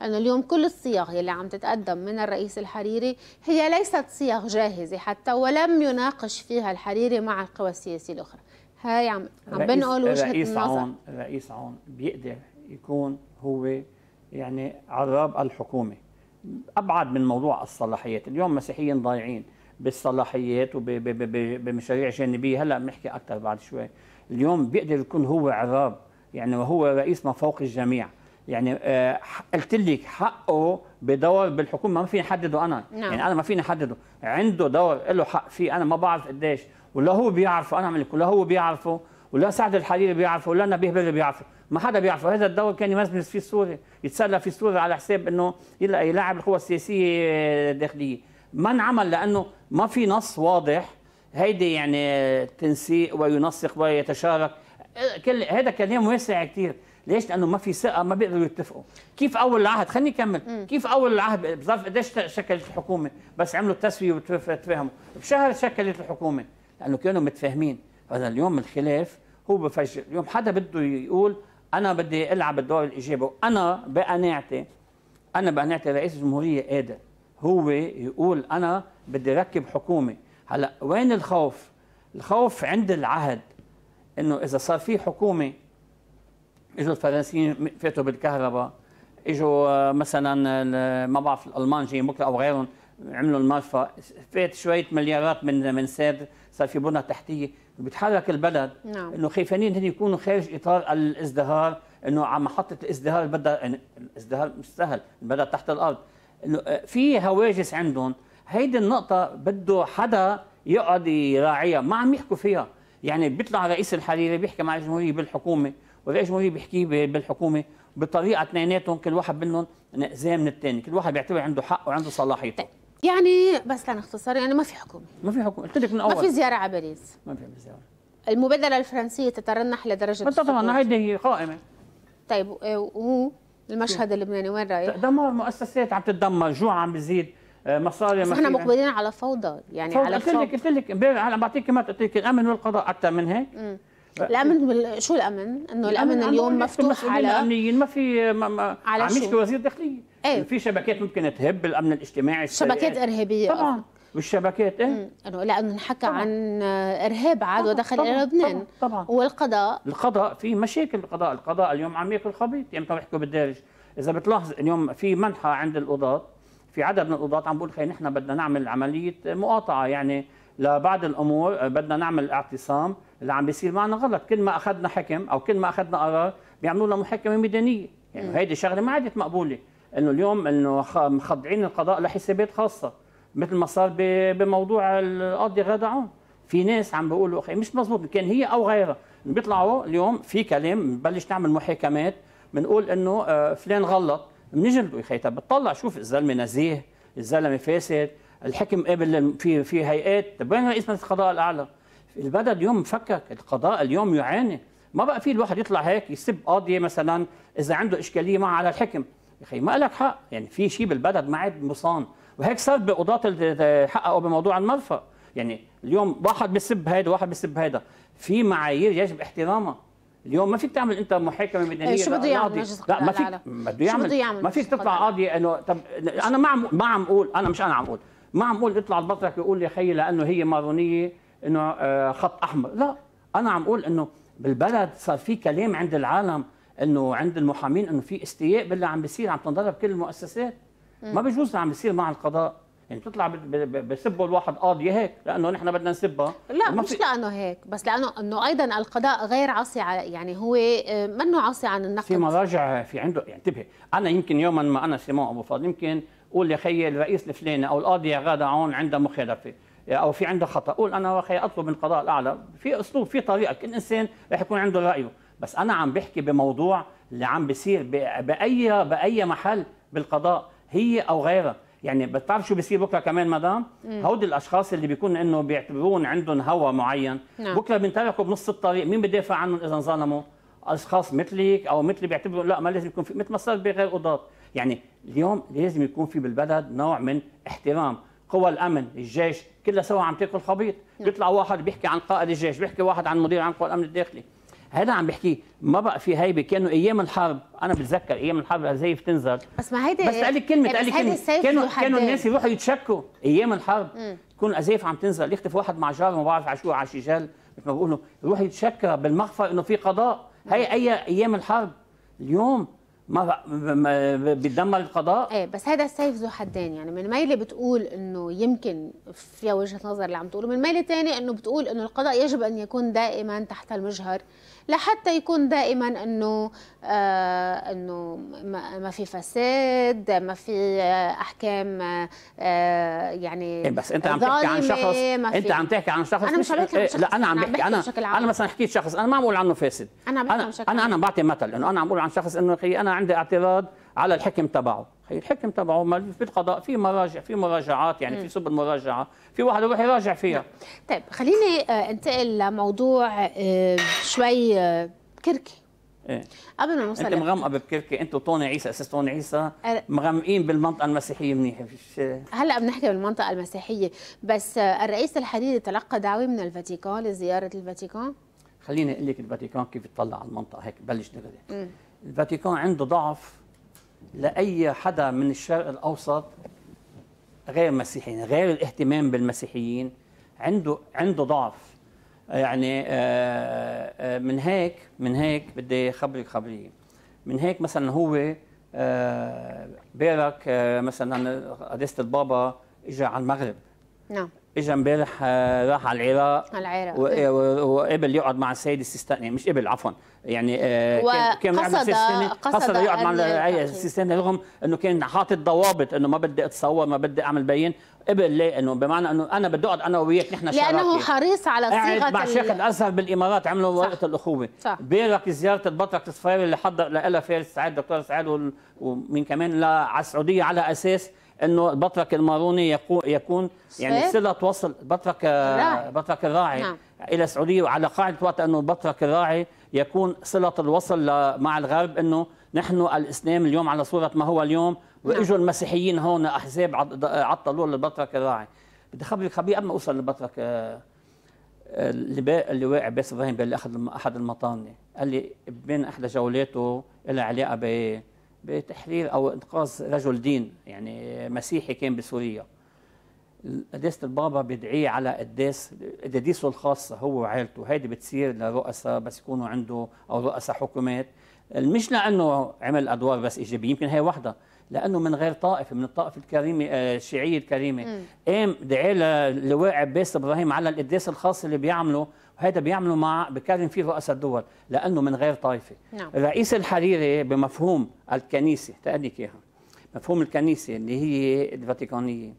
أنه اليوم كل الصيغ اللي عم تتقدم من الرئيس الحريري هي ليست صيغ جاهزة حتى ولم يناقش فيها الحريري مع القوى السياسية الأخرى هاي عم عم بنقول وجهة الرئيس النظر عون الرئيس عون بيقدر يكون هو يعني عراب الحكومة أبعد من موضوع الصلاحيات اليوم مسيحيين ضايعين بالصلاحيات وبمشاريع جانبيه هلا بنحكي اكثر بعد شوي اليوم بيقدر يكون هو عراب يعني وهو رئيس ما فوق الجميع يعني آه قلت لك حقه بدور بالحكومه ما فيني احدده انا نعم. يعني انا ما فيني احدده عنده دور له حق فيه انا ما بعرف قديش ولا هو بيعرفه انا عم ولا هو بيعرفه ولا سعد الحريري بيعرفه ولا نبيه بلي بيعرفه ما حدا بيعرفه هذا الدور كان يمزمز فيه السوري يتسلى فيه السوري على حساب انه يلعب القوى السياسيه آه، الداخليه ما انعمل لانه ما في نص واضح هيدي يعني تنسيق وينسق ويتشارك كل هذا كلام واسع كثير ليش؟ لانه ما في ثقه ما بيقدروا يتفقوا، كيف اول العهد خليني اكمل، كيف اول العهد بظرف قديش شكلت الحكومه؟ بس عملوا التسويه وتفاهموا، بشهر شكلت الحكومه لانه كانوا متفاهمين، هذا اليوم الخلاف هو بفجر، اليوم حدا بده يقول انا بدي العب الدور الايجابي، وانا بقناعتي انا بقناعتي رئيس الجمهوريه قادر هو يقول انا بدي ركب حكومه هلا وين الخوف الخوف عند العهد انه اذا صار في حكومه اجوا الفرنسيين فاتوا بالكهرباء اجوا آه، مثلا ما بعرف الالمان جايين بكره او غيرهم عملوا المرفأ فات شويه مليارات من من ساد صار في بنى تحتيه بيتحرك البلد نعم. انه خيفانين هن يكونوا خارج اطار الازدهار انه على محطه الازدهار بدها الازدهار مش سهل البلد تحت الارض آه، في هواجس عندهم هيدي النقطة بده حدا يقعد يراعيها ما عم يحكوا فيها يعني بيطلع رئيس الحريري بيحكي مع الجمهورية بالحكومة ورئيس الجمهورية بيحكي بالحكومة بطريقة اثنيناتهم كل واحد منهم زي من الثاني كل واحد بيعتبر عنده حق وعنده صلاحيته يعني بس لنختصر يعني ما في حكومة ما في حكومة قلت لك من أول ما في زيارة على باريس ما في زيارة المبادرة الفرنسية تترنح لدرجة طبعا هيدي قائمة طيب آه، و المشهد اللبناني يعني وين رايح؟ تدمر مؤسسات عم تتدمر، جوع عم بزيد، آه، مصاري بس مقبلين على فوضى يعني فوضى على قلت لك قلت لك هلا بعطيك كمان قلت لك الامن والقضاء اكثر من هيك آه، الامن شو الامن؟ انه الامن, الأمن اليوم مفتوح على الامنيين ما في ما, ما على عم يشكي وزير داخليه ايه؟ في شبكات ممكن تهب الامن الاجتماعي شبكات ارهابيه طبعا والشبكات ايه انه لا نحكى عن ارهاب عاد ودخل الى لبنان طبعا والقضاء القضاء في مشاكل القضاء القضاء اليوم عم ياكل خبيط يعني بيحكوا بالدارج اذا بتلاحظ اليوم في منحى عند القضاة في عدد من القضاة عم بقول خي نحن بدنا نعمل عمليه مقاطعه يعني لبعض الامور بدنا نعمل اعتصام اللي عم بيصير معنا غلط كل ما اخذنا حكم او كل ما اخذنا قرار بيعملوا لنا محاكمه ميدانيه يعني هيدي شغله ما عادت مقبوله انه اليوم انه مخضعين القضاء لحسابات خاصه مثل ما صار بموضوع القاضي عون في ناس عم بيقولوا اخي مش مزبوط كان هي او غيرها بيطلعوا اليوم في كلام بنبلش نعمل محاكمات بنقول انه آه، فلان غلط بنجلده يا اخي طب بتطلع شوف الزلمه نزيه الزلمه فاسد الحكم قبل في في هيئات طب وين رئيس القضاء الاعلى البلد اليوم مفكك القضاء اليوم يعاني ما بقى في الواحد يطلع هيك يسب قاضيه مثلا اذا عنده اشكاليه مع على الحكم يا اخي ما لك حق يعني في شيء بالبلد ما عاد مصان وهيك بقضاة اللي حققوا بموضوع المرفأ يعني اليوم واحد بسب هيدا واحد بسب هيدا في معايير يجب احترامها اليوم ما فيك تعمل انت محاكمه مدنيه إيه، شو بده يعمل مجلس لا ما فيك بده يعمل, ما فيك تطلع قاضي انه طب انا ما عم ما عم اقول انا مش انا عم اقول ما عم اقول اطلع البطرك يقول يا خيي لانه هي مارونيه انه آه، خط احمر لا انا عم اقول انه بالبلد صار في كلام عند العالم انه عند المحامين انه في استياء باللي عم بيصير عم تنضرب كل المؤسسات ما بيجوز عم يصير مع القضاء يعني بتطلع بسبوا الواحد قاضي هيك لانه نحن بدنا نسبها لا مش في... لانه هيك بس لانه انه ايضا القضاء غير عاصي على يعني هو آه، منه عاصي عن النقد في مراجع في عنده يعني انتبه انا يمكن يوما ما انا سيمون ابو فاضل يمكن قول يا خيي الرئيس الفلاني او القاضي غاده عون عنده مخالفه او في عنده خطا قول انا اخي اطلب من القضاء الاعلى في اسلوب في طريقه كل انسان رح يكون عنده رايه بس انا عم بحكي بموضوع اللي عم بيصير باي باي محل بالقضاء هي او غيرها يعني بتعرف شو بيصير بكره كمان مدام هودي الاشخاص اللي بيكون انه بيعتبرون عندهم هوى معين نعم. بكره بينتركوا بنص الطريق مين بدافع عنهم اذا انظلموا اشخاص مثلك او مثلي بيعتبروا لا ما لازم يكون في مثل ما صار بغير قضاة يعني اليوم لازم يكون في بالبلد نوع من احترام قوى الامن الجيش كلها سوا عم تاكل خبيط نعم. بيطلع واحد بيحكي عن قائد الجيش بيحكي واحد عن مدير عن قوى الامن الداخلي هذا عم بحكي ما بقى في هيبه كانوا ايام الحرب انا بتذكر ايام الحرب زي بتنزل بس ما هيدي بس قال لي كلمه يعني قال لي كلمه كانوا كانوا الناس يروحوا يتشكوا ايام الحرب تكون ازيف عم تنزل يختفي واحد مع جاره ما بعرف على شو على شجال مثل ما بيقولوا يروح يتشكى بالمخفر انه في قضاء هي اي ايام الحرب اليوم ما, ما بيتدمر القضاء ايه بس هذا السيف ذو حدين يعني من ميله بتقول انه يمكن فيها وجهه نظر اللي عم تقوله من ميله ثانيه انه بتقول انه القضاء يجب ان يكون دائما تحت المجهر لحتى يكون دائما انه آه انه ما في فساد ما في آه، احكام آه يعني إيه، بس انت عم تحكي عن شخص انت عم تحكي عن شخص انا مش عم بحكي شخص إيه، لا انا عم بحكي انا انا مثلا حكيت شخص انا ما بقول عنه فاسد انا عم بحكي انا شخص انا انا بعطي مثل انه انا عم بقول عن شخص انه انا عندي اعتراض على الحكم تبعه الحكم تبعه بالقضاء في مراجع في مراجعات يعني م. في سبل مراجعه في واحد يروح يراجع فيها نعم. طيب خليني آه، انتقل لموضوع آه، شوي آه، كركي ايه قبل ما نوصل انت مغمقه بكركي انت وطوني عيسى اساس طوني عيسى مغمقين بالمنطقه المسيحيه منيح هلا بنحكي بالمنطقه المسيحيه بس الرئيس الحديدي تلقى دعوه من الفاتيكان لزياره الفاتيكان خليني اقول لك الفاتيكان كيف بتطلع على المنطقه هيك بلش دغري الفاتيكان عنده ضعف لاي حدا من الشرق الاوسط غير مسيحيين غير الاهتمام بالمسيحيين عنده عنده ضعف يعني آه، آه، من هيك من هيك بدي خبرك خبريه من هيك مثلا هو آه، بارك مثلا قداسه البابا اجى على المغرب نعم اجى امبارح آه، راح على العراق على العراق وقبل يقعد مع السيد السيستاني مش قبل عفوا يعني آه، كان قصد قصد يقعد مع السيستاني رغم انه كان حاطط ضوابط انه ما بدي اتصور ما بدي اعمل بين قبل ليه انه بمعنى انه انا بدي اقعد انا وياك نحن شراكه لانه حريص على صيغه مع شيخ الازهر بالامارات عملوا ورقه الاخوه بيرك زياره البطرك الصفيري اللي حضر لها فارس سعاد دكتور سعاد ومين كمان على السعوديه على اساس انه البطرك الماروني يكون يعني صله توصل بطرك الراعي. بطرك الراعي نعم. الى السعوديه وعلى قاعده وقت انه البطرك الراعي يكون صله الوصل مع الغرب انه نحن الاسلام اليوم على صوره ما هو اليوم نعم. واجوا المسيحيين هون احزاب عطلوا للبطرك الراعي بدي اخبرك خبي قبل ما اوصل للبطرك اللواء آه، اللواء عباس ابراهيم اللي اخذ احد المطاني قال لي بين احدى جولاته لها علاقه بتحرير أو إنقاذ رجل دين يعني مسيحي كان بسوريا قداسة البابا بدعيه على قداس قداديسه الخاصة هو وعائلته هيدي بتصير لرؤساء بس يكونوا عنده أو رؤساء حكومات مش لأنه عمل أدوار بس إيجابية يمكن هي واحدة لأنه من غير طائفة من الطائفة الكريمة آه، الشيعية الكريمة قام دعاه للواء عباس إبراهيم على القداس الخاص اللي بيعمله هذا بيعملوا مع بكرم فيه رؤساء الدول لانه من غير طائفه نعم. الرئيس الحريري بمفهوم الكنيسه تقلك اياها مفهوم الكنيسه اللي هي الفاتيكانيه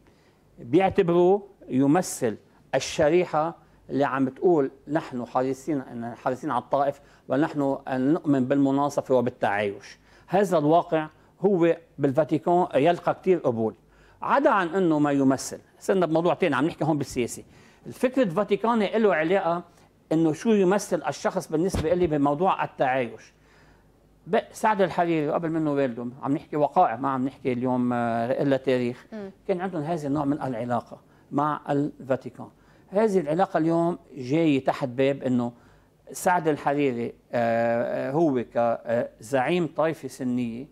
بيعتبروه يمثل الشريحه اللي عم بتقول نحن حريصين حريصين على الطائف ونحن نؤمن بالمناصفه وبالتعايش هذا الواقع هو بالفاتيكان يلقى كثير قبول عدا عن انه ما يمثل صرنا بموضوع ثاني عم نحكي هون بالسياسه الفكر الفاتيكاني له علاقه انه شو يمثل الشخص بالنسبه لي بموضوع التعايش سعد الحريري قبل منه والده عم نحكي وقائع ما عم نحكي اليوم آه، الا تاريخ كان عندهم هذا النوع من العلاقه مع الفاتيكان هذه العلاقه اليوم جايه تحت باب انه سعد الحريري آه، آه، هو كزعيم طائفه سنيه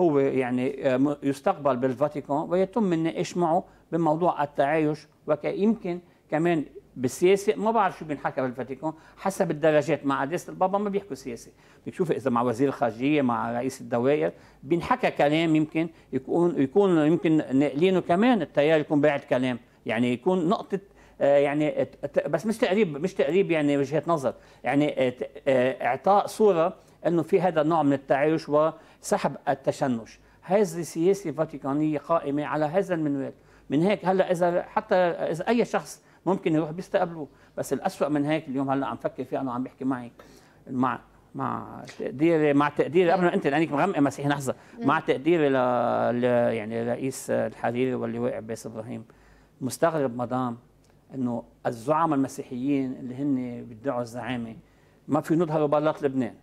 هو يعني يستقبل بالفاتيكان ويتم النقاش معه بموضوع التعايش ويمكن كمان بالسياسه ما بعرف شو بينحكى بالفاتيكان حسب الدرجات مع قداسه البابا ما بيحكوا سياسه بتشوف اذا مع وزير الخارجيه مع رئيس الدوائر بينحكى كلام يمكن يكون يكون يمكن ناقلينه كمان التيار يكون باعت كلام يعني يكون نقطه آه، يعني بس مش تقريب مش تقريب يعني وجهه نظر يعني آه، آه، اعطاء صوره انه في هذا النوع من التعايش وسحب التشنج هذه سياسه فاتيكانيه قائمه على هذا المنوال من هيك هلا اذا حتى اذا اي شخص ممكن يروح بيستقبلوه بس الأسوأ من هيك اليوم هلا عم فكر فيه انا عم بحكي معي مع مع تقديري مع تقديري قبل انت لانك مغمقه مسيحي لحظه مع تقديري ل... ل... يعني رئيس الحريري واللواء عباس ابراهيم مستغرب مدام انه الزعماء المسيحيين اللي هن بيدعوا الزعامه ما في يظهروا برات لبنان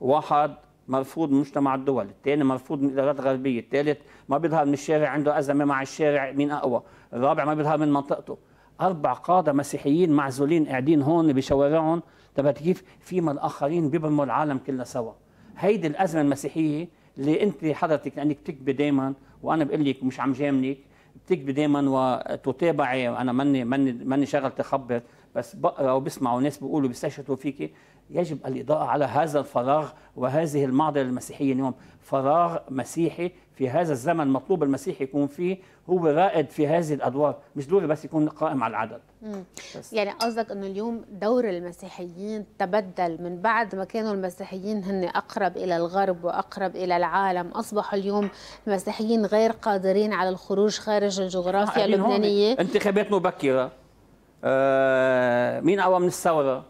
واحد مرفوض من مجتمع الدول، الثاني مرفوض من الادارات الغربيه، الثالث ما بيظهر من الشارع عنده ازمه مع الشارع مين اقوى، الرابع ما بيظهر من منطقته، اربع قاده مسيحيين معزولين قاعدين هون بشوارعهم تبعت كيف فيما الاخرين بيبرموا العالم كله سوا هيدي الازمه المسيحيه اللي انت حضرتك لانك بتكبي دائما وانا بقول لك مش عم جاملك بتكبي دائما وتتابعي انا ماني ماني ماني شغلتي خبر بس بقرا وبسمعوا ناس بيقولوا بيستشهدوا فيك يجب الاضاءه على هذا الفراغ وهذه المعضله المسيحيه اليوم فراغ مسيحي في هذا الزمن مطلوب المسيح يكون فيه هو رائد في هذه الادوار مش دوري بس يكون قائم على العدد بس. يعني قصدك انه اليوم دور المسيحيين تبدل من بعد ما كانوا المسيحيين هن اقرب الى الغرب واقرب الى العالم اصبحوا اليوم المسيحيين غير قادرين على الخروج خارج الجغرافيا آه، اللبنانيه انتخابات مبكره آه، مين اقوى من الثوره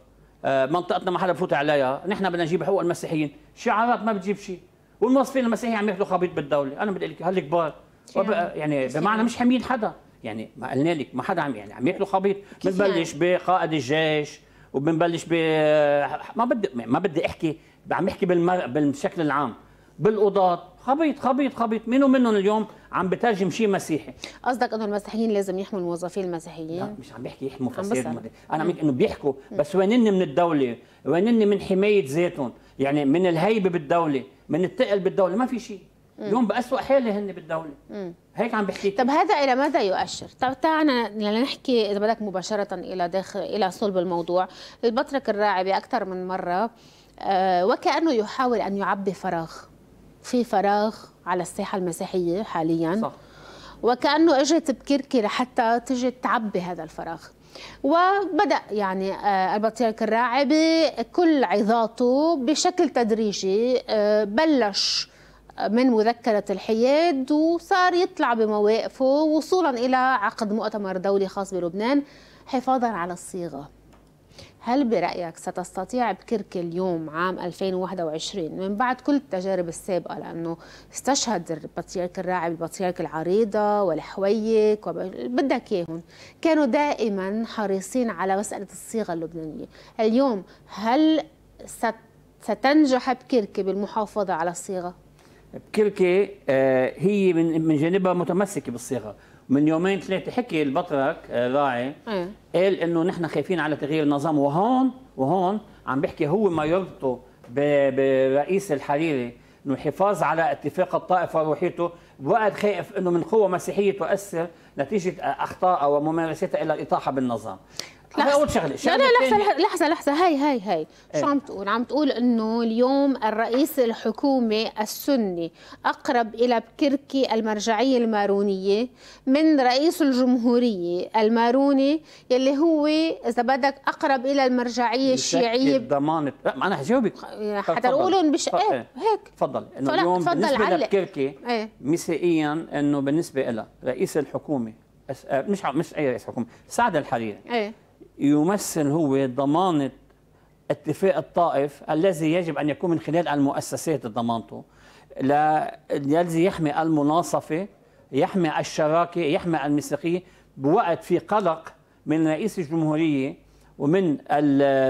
آه، منطقتنا ما حدا بفوت عليها نحن بدنا نجيب حقوق المسيحيين شعارات ما بتجيب شيء والموظفين المسيحيين عم ياخذوا خبيط بالدوله انا بدي اقول لك هالكبار يعني بمعنى مش حامين حدا يعني ما قلنا لك ما حدا عم يعني عم ياكلوا خبيط بنبلش يعني؟ بقائد الجيش وبنبلش ب ما بدي ما بدي احكي عم احكي بالشكل العام بالقضاة خبيط خبيط خبيط مين منهم اليوم عم بترجم شيء مسيحي قصدك انه المسيحيين لازم يحموا الموظفين المسيحيين لا مش عم بحكي يحموا فساد انا عم انه بيحكوا بس وينن من الدوله وينن من حمايه ذاتهم يعني من الهيبه بالدوله من الثقل بالدوله ما في شيء اليوم بأسوأ حاله هن بالدوله هيك عم بحكي طب هذا الى ماذا يؤشر؟ طب تعنا نحكي اذا بدك مباشره الى داخل الى صلب الموضوع، البطرك الراعي باكثر من مره آه، وكانه يحاول ان يعبي فراغ في فراغ على الساحه المسيحيه حاليا صح. وكانه اجت بكركي لحتى تجي تعبي هذا الفراغ وبدا يعني البطريرك آه، الراعي بكل عظاته بشكل تدريجي آه، بلش آه، من مذكرة الحياد وصار يطلع بمواقفه وصولا إلى عقد مؤتمر دولي خاص بلبنان حفاظا على الصيغة هل برأيك ستستطيع بكرك اليوم عام 2021 من بعد كل التجارب السابقة لأنه استشهد البطريرك الراعي بالبطريرك العريضة والحويك بدك إياهم كانوا دائما حريصين على مسألة الصيغة اللبنانية اليوم هل ستنجح بكركي بالمحافظة على الصيغة؟ بكركي آه، هي من جانبها متمسكة بالصيغة من يومين ثلاثه حكي البطرك آه، راعي أيه. قال انه نحن خايفين على تغيير النظام وهون وهون عم بيحكي هو ما يربطه برئيس الحريري انه الحفاظ على اتفاق الطائفه وروحيته بوقت خايف انه من قوه مسيحيه تؤثر نتيجه اخطائها وممارستها الى الاطاحه بالنظام هاي اول شغله لا لا لحظه لحظه لحظه هاي هاي هاي شو إيه. عم تقول عم تقول انه اليوم الرئيس الحكومي السني اقرب الى بكركي المرجعيه المارونيه من رئيس الجمهوريه الماروني يلي هو اذا بدك اقرب الى المرجعيه الشيعيه ضمانه لا انا حجاوبك حتى نقولهم مش ايه هيك تفضل انه اليوم بالنسبه لبكركي ايه؟ مسيئيا انه بالنسبه لها رئيس الحكومه آه، مش مش اي رئيس حكومه سعد الحريري ايه يمثل هو ضمانة اتفاق الطائف الذي يجب أن يكون من خلال المؤسسات ضمانته الذي يحمي المناصفة يحمي الشراكة يحمي المسلخية بوقت في قلق من رئيس الجمهورية ومن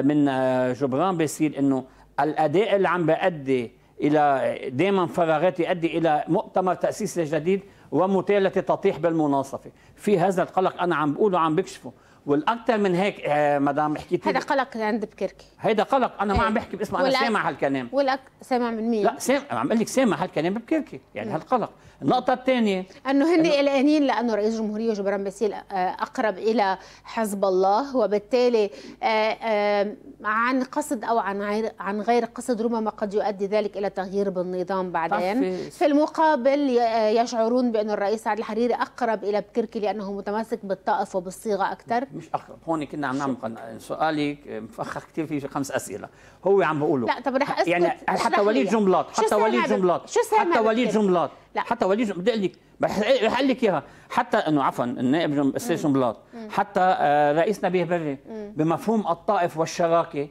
من جبران بيصير انه الاداء اللي عم بأدي الى دائما فراغات يؤدي الى مؤتمر تاسيسي جديد ومتالة تطيح بالمناصفه، في هذا القلق انا عم بقوله عم بكشفه، والاكثر من هيك آه مدام حكيت هذا قلق عند بكركي هذا قلق انا ما عم إيه. بحكي باسمه انا سامع هالكلام والأك... سامع من مين؟ لا سامع عم اقول لك سامع هالكلام ببكركي يعني إيه. هالقلق النقطه الثانيه انه هن قلقانين إنه... لانه رئيس الجمهوريه جبران باسيل آه، اقرب الى حزب الله وبالتالي آه، آه، عن قصد او عن غير عن غير قصد ربما قد يؤدي ذلك الى تغيير بالنظام بعدين طفيس. في المقابل يشعرون بأن الرئيس سعد الحريري اقرب الى بكركي لانه متمسك بالطائف وبالصيغه اكثر مش أخ... هون كنا عم نعمل سؤالك آه، مفخخ كثير في خمس اسئله هو عم بقوله لا طب رح يعني حتى وليد جملات حتى وليد جملات شو حتى وليد جملات لا. حتى وليد بدي اقول لك رح اقول لك اياها حتى انه عفوا النائب استاذ جملات حتى آه، رئيس نبيه بري بمفهوم الطائف والشراكه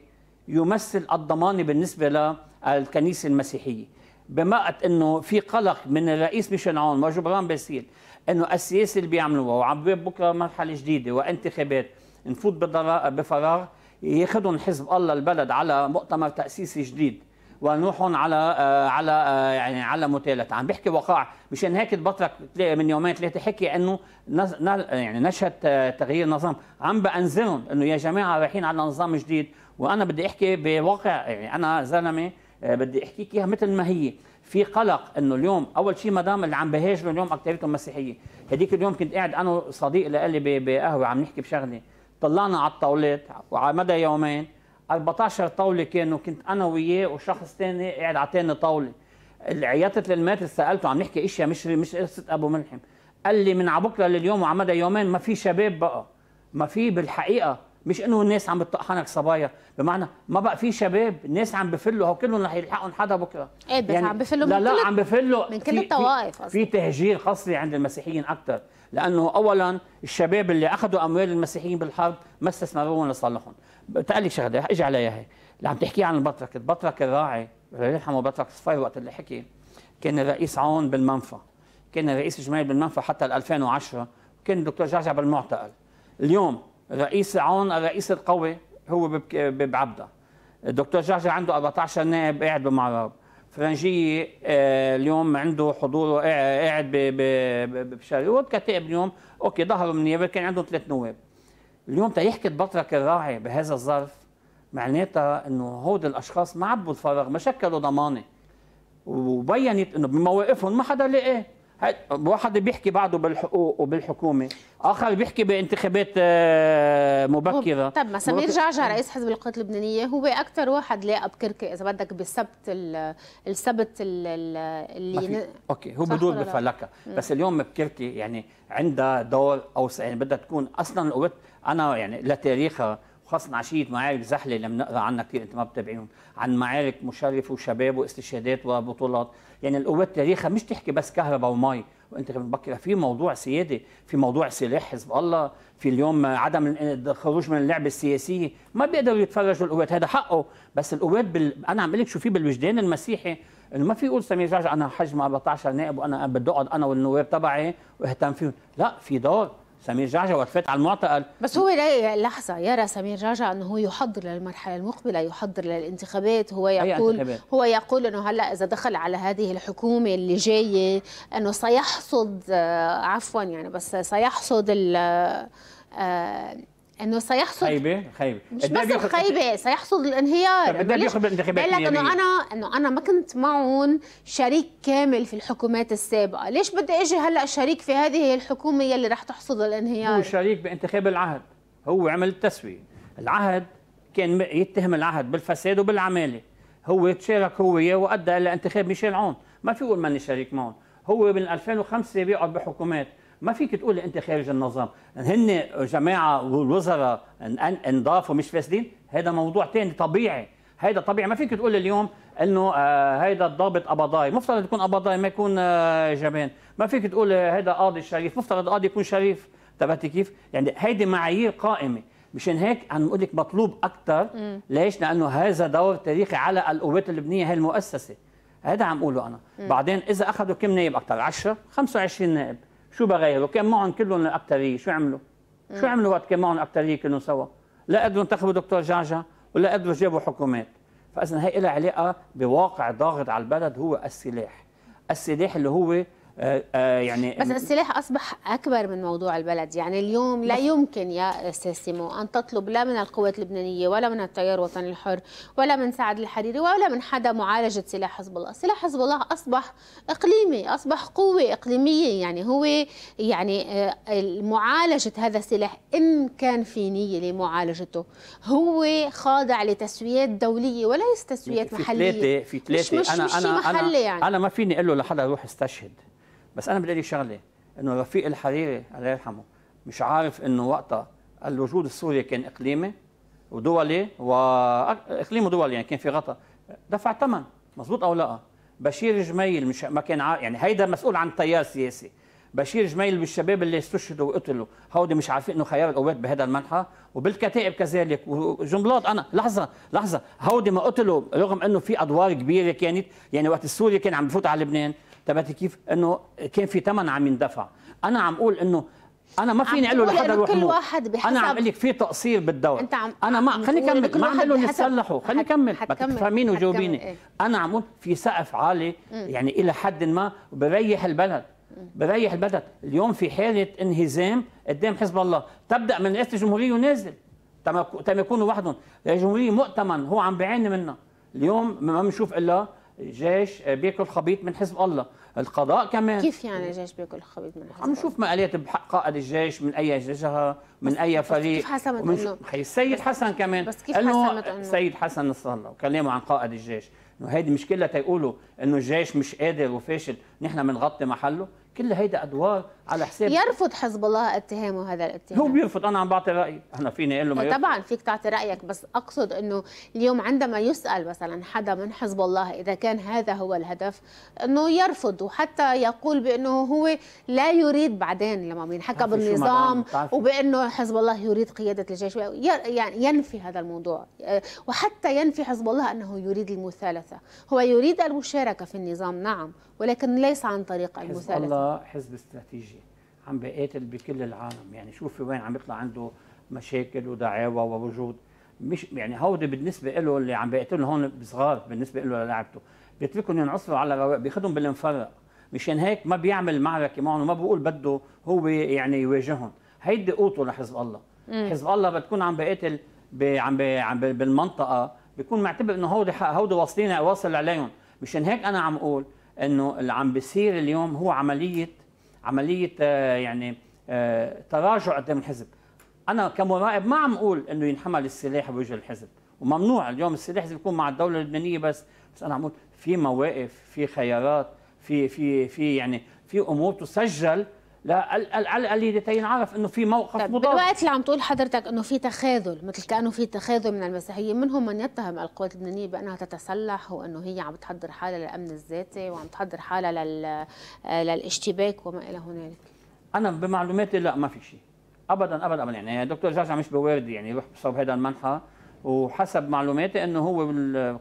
يمثل الضمانه بالنسبه للكنيسه المسيحيه بما انه في قلق من الرئيس ميشيل عون وجبران باسيل انه السياسه اللي بيعملوها وعم بكره مرحله جديده وانتخابات نفوت بفراغ ياخذهم حزب الله البلد على مؤتمر تاسيسي جديد ونروحهم على آه على آه يعني على متالت عم بحكي وقائع مشان هيك بطرك من يومين ثلاثه حكي انه نز... يعني نشهد آه، تغيير نظام عم بانزلهم انه يا جماعه رايحين على نظام جديد وانا بدي احكي بواقع يعني انا زلمه آه، بدي احكيك اياها مثل ما هي في قلق انه اليوم اول شيء مدام اللي عم بهاجروا اليوم اكثريتهم مسيحيه هديك اليوم كنت قاعد انا وصديق لي بقهوه عم نحكي بشغله طلعنا على الطاولات وعلى مدى يومين 14 طاوله كانوا كنت انا وياه وشخص ثاني قاعد على ثاني طاوله اللي عيطت للمات سالته عم نحكي اشياء مش مش قصه ابو ملحم قال لي من على بكره لليوم وعلى مدى يومين ما في شباب بقى ما في بالحقيقه مش انه الناس عم بتطحنك صبايا بمعنى ما بقى في شباب الناس عم بفلوا هو كلهم رح يلحقهم حدا بكره ايه بس يعني عم بفلوا لا لا عم بفلوا من كل الطوائف اصلا في تهجير قصري عند المسيحيين اكثر لانه اولا الشباب اللي اخذوا اموال المسيحيين بالحرب ما استثمروهم لصالحهم لي شغله اجي عليها هي اللي عم تحكي عن البطرك البطرك الراعي الله يرحمه بطرك صفاي وقت اللي حكي كان رئيس عون بالمنفى كان رئيس جمعيه بالمنفى حتى 2010 وكان الدكتور جعجع بالمعتقل اليوم رئيس عون رئيس القوة هو بعبده الدكتور جعجع عنده 14 نائب قاعد بمعرب فرنجية آه، اليوم عنده حضوره قاعد بشاريوت كتائب اليوم اوكي ظهروا من نيابة كان عندهم ثلاث نواب اليوم تا يحكي بطرك الراعي بهذا الظرف معناتها انه هود الاشخاص ما عبوا الفراغ ما شكلوا ضمانه وبينت انه بمواقفهم ما حدا لقاه واحد بيحكي بعده بالحقوق وبالحكومه اخر بيحكي بانتخابات آه، مبكره طب ما سمير جعجع رئيس حزب القوات اللبنانيه هو اكثر واحد لاقى بكركي اذا بدك بالسبت السبت اللي اوكي هو بدور بفلكه بس اليوم بكركي يعني عندها دور اوسع يعني بدها تكون اصلا القوات انا يعني لتاريخها وخاصة عشية معارك زحلة اللي بنقرا عنها كثير انت ما بتابعيهم عن معارك مشرف وشباب واستشهادات وبطولات يعني القوات تاريخها مش تحكي بس كهرباء ومي وانت بكرة في موضوع سيادي في موضوع سلاح حزب الله في اليوم عدم الخروج من اللعبه السياسيه ما بيقدروا يتفرجوا القوات هذا حقه بس القوات بال... انا عم لك شو في بالوجدان المسيحي انه ما في يقول سمير جعجع انا حجم 14 نائب وانا بدي اقعد انا والنواب تبعي واهتم فيهم لا في دور سمير جعجع وقفت على المعتقل بس هو لا لحظه يرى سمير جعجع انه هو يحضر للمرحله المقبله يحضر للانتخابات هو يقول هو يقول انه هلا اذا دخل على هذه الحكومه اللي جايه انه سيحصد آه، عفوا يعني بس سيحصد ال آه، انه سيحصل خيبه خيبه مش بس الخيبه سيحصل الانهيار طب ده بياخذ بالانتخابات لك انه انا انه انا ما كنت معهم شريك كامل في الحكومات السابقه، ليش بدي اجي هلا شريك في هذه الحكومه يلي رح تحصد الانهيار؟ هو شريك بانتخاب العهد، هو عمل التسويه، العهد كان يتهم العهد بالفساد وبالعماله، هو تشارك هو وياه وادى الى انتخاب ميشيل عون، ما في يقول ماني شريك معهم، هو من 2005 بيقعد بحكومات ما فيك تقول انت خارج النظام هن جماعه والوزراء انضافوا مش فاسدين هذا موضوع ثاني طبيعي هذا طبيعي ما فيك تقول اليوم انه هذا آه، الضابط ابضاي مفترض يكون ابضاي ما يكون آه، جبان ما فيك تقول هذا قاضي شريف مفترض قاضي يكون شريف تبعتي كيف يعني هيدي معايير قائمه مشان هيك عم بقول لك مطلوب اكثر ليش لانه هذا دور تاريخي على القوات اللبنيه هي المؤسسه هذا عم اقوله انا مم. بعدين اذا اخذوا كم نائب اكثر 10 25 نائب شو بغيروا؟ كان معهم كلهم الاكتريه شو عملوا؟ شو عملوا وقت كان معهم الاكتريه كلهم سوا؟ لا قدروا ينتخبوا دكتور جعجع ولا قدروا جابوا حكومات فاذا هي لها علاقه بواقع ضاغط على البلد هو السلاح السلاح اللي هو آه، آه، يعني بس السلاح اصبح اكبر من موضوع البلد يعني اليوم لا يمكن يا استاذ سيمو ان تطلب لا من القوات اللبنانيه ولا من التيار الوطني الحر ولا من سعد الحريري ولا من حدا معالجه سلاح حزب الله سلاح حزب الله اصبح اقليمي اصبح قوه اقليميه يعني هو يعني آه، معالجه هذا السلاح ان كان في نيه لمعالجته هو خاضع لتسويات دوليه وليس تسويات محليه في ثلاثه في ثلاثه انا مش انا انا يعني. انا ما فيني اقول له لحدا روح استشهد بس انا بدي لي شغله انه رفيق الحريري الله يرحمه مش عارف انه وقتها الوجود السوري كان اقليمي ودولي واقليم ودولي يعني كان في غطاء دفع ثمن مزبوط او لا بشير جميل مش ما كان عارف يعني هيدا مسؤول عن تيار سياسي بشير جميل بالشباب اللي استشهدوا وقتلوا هودي مش عارفين انه خيار القوات بهذا المنحى وبالكتائب كذلك وجملات انا لحظه لحظه هودي ما قتلوا رغم انه في ادوار كبيره كانت يعني وقت السوري كان عم بفوت على لبنان تبعتي كيف انه كان في ثمن عم يندفع انا عم اقول انه انا ما فيني اقول لحدا يعني روح كل واحد بحسب انا عم اقول لك في تقصير بالدواء انت عم انا ما خليني كمل ما عم اقول لهم يتصلحوا خليني كمل فاهمين وجاوبيني ايه؟ انا عم اقول في سقف عالي يعني الى حد ما بريح البلد بريح البلد اليوم في حاله انهزام قدام حزب الله تبدا من رئاسه الجمهوريه ونازل تم يكونوا وحدهم الجمهوريه مؤتمن هو عم بيعاني منها اليوم ما بنشوف الا جيش بياكل خبيط من حزب الله القضاء كمان كيف يعني جيش بياكل خبيط من حزب الله عم نشوف مقالات بحق قائد الجيش من اي جهه من اي فريق كيف حسمت انه السيد حسن كمان بس كيف حسمت انه السيد حسن نصر الله وكلمه عن قائد الجيش انه هيدي مشكله تيقولوا انه الجيش مش قادر وفاشل نحن بنغطي محله كل هيدا ادوار على حساب يرفض حزب الله اتهامه هذا الاتهام هو بيرفض انا عم بعطي رايي احنا فيني اقول له ما إيه، طبعا فيك تعطي رايك بس اقصد انه اليوم عندما يسال مثلا حدا من حزب الله اذا كان هذا هو الهدف انه يرفض وحتى يقول بانه هو لا يريد بعدين لما ينحكى بالنظام وبانه حزب الله يريد قياده الجيش يعني ينفي هذا الموضوع إيه، وحتى ينفي حزب الله انه يريد المثالثه هو يريد المشاركه في النظام نعم ولكن ليس عن طريق المثالثه حزب الله حزب استراتيجي عم بيقاتل بكل العالم يعني شوفي وين عم يطلع عنده مشاكل ودعاوى ووجود مش يعني هودي بالنسبه له اللي عم بيقتلهم هون صغار بالنسبه له للعبته بيتركهم ينعصروا على الرواق بياخذهم بالمفرق مشان هيك ما بيعمل معركه معهم وما بقول بده هو يعني يواجههم هيدي قوته لحزب الله مم. حزب الله بتكون عم بقاتل عم عم بالمنطقه بيكون معتبر انه هودي هودي واصلين واصل عليهم مشان هيك انا عم اقول انه اللي عم بيصير اليوم هو عمليه عمليه آه، يعني آه، تراجع قدام الحزب انا كمراقب ما عم اقول انه ينحمل السلاح بوجه الحزب وممنوع اليوم السلاح لازم يكون مع الدوله اللبنانيه بس بس انا عم اقول في مواقف في خيارات في في في يعني في امور تسجل على اليدتين عرف انه في موقف مضاد بالوقت اللي عم تقول حضرتك انه في تخاذل مثل كانه في تخاذل من المسيحيين منهم من يتهم القوات اللبنانيه بانها تتسلح وانه هي عم تحضر حالها للامن الذاتي وعم تحضر حالها لل... للاشتباك وما الى هنالك انا بمعلوماتي لا ما في شيء ابدا ابدا يعني دكتور جعجع مش بوارد يعني يروح بصوب هذا المنحى وحسب معلوماتي انه هو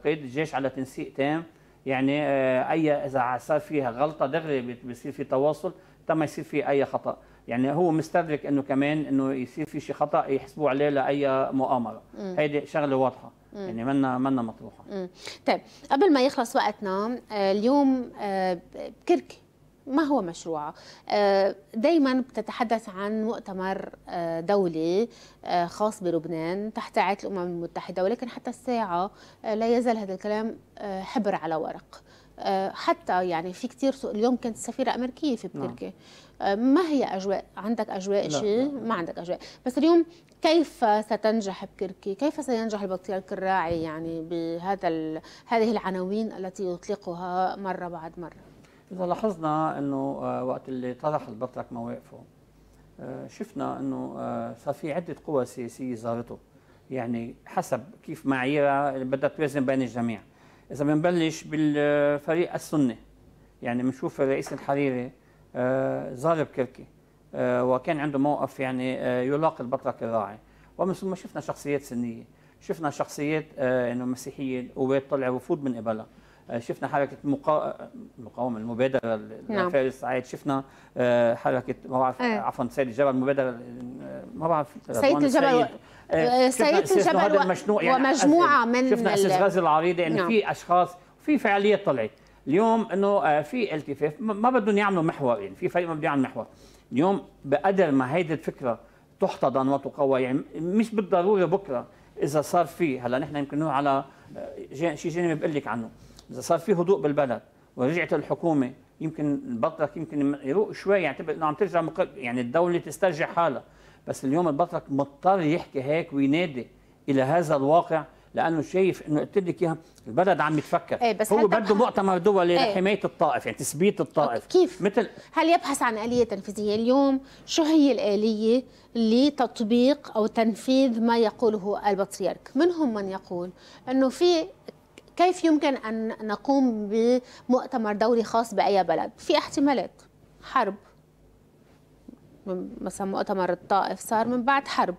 قيد الجيش على تنسيق تام يعني آه، اي اذا صار فيها غلطه دغري بيصير في تواصل ما يصير في اي خطا يعني هو مستدرك انه كمان انه يصير في شيء خطا يحسبوا عليه لاي مؤامره هيدي شغله واضحه مم. يعني منا منا مطروحه مم. طيب قبل ما يخلص وقتنا آه، اليوم آه، كركي ما هو مشروعه آه، دائما بتتحدث عن مؤتمر دولي خاص بلبنان تحت رعايه الامم المتحده ولكن حتى الساعه لا يزال هذا الكلام حبر على ورق آه، حتى يعني في كثير اليوم كانت سفيره امريكيه في نعم. آه، ما هي اجواء عندك اجواء شيء ما عندك اجواء بس اليوم كيف ستنجح بكركي كيف سينجح البطريرك الراعي يعني بهذا هذه العناوين التي يطلقها مره بعد مره اذا لاحظنا انه آه، وقت اللي طرح البطرك مواقفه شفنا انه صار في عده قوى سياسيه زارته يعني حسب كيف معاييرها بدها توازن بين الجميع إذا بنبلش بالفريق السني يعني بنشوف الرئيس الحريري ضارب آه، كركي آه، وكان عنده موقف يعني آه، يلاقي البطرك الراعي ومن ثم شفنا شخصيات سنيه شفنا شخصيات انه مسيحيه القوات طلع وفود من قبلها شفنا حركه مقا... المقاومه المبادره نعم. فارس سعيد شفنا حركه ما بعرف إيه. عفوا سيد الجبل المبادره ما بعرف سيد الجبل آه، آه، سيد الجبل المشنوع يعني ومجموعه من شفنا اساس غزه العريضه انه نعم. في اشخاص في فعاليه طلعت اليوم انه آه، في التفاف ما بدهم يعملوا محور يعني في فريق ما بده يعمل محور اليوم بقدر ما هيدي الفكره تحتضن وتقوى يعني مش بالضروره بكره اذا صار في هلا نحن يمكن نروح على شيء جانبي بقول لك عنه اذا صار في هدوء بالبلد ورجعت الحكومه يمكن البطرك يمكن يروق شوي يعتبر يعني انه عم ترجع يعني الدوله تسترجع حالها بس اليوم البطرك مضطر يحكي هيك وينادي الى هذا الواقع لانه شايف انه قلت لك اياها البلد عم يتفكر ايه بس هو بده مؤتمر دولي ايه لحمايه الطائف يعني تثبيت الطائف كيف مثل هل يبحث عن اليه تنفيذيه اليوم شو هي الاليه لتطبيق او تنفيذ ما يقوله البطريرك منهم من يقول انه في كيف يمكن ان نقوم بمؤتمر دولي خاص باي بلد في احتمالات حرب مثلا مؤتمر الطائف صار من بعد حرب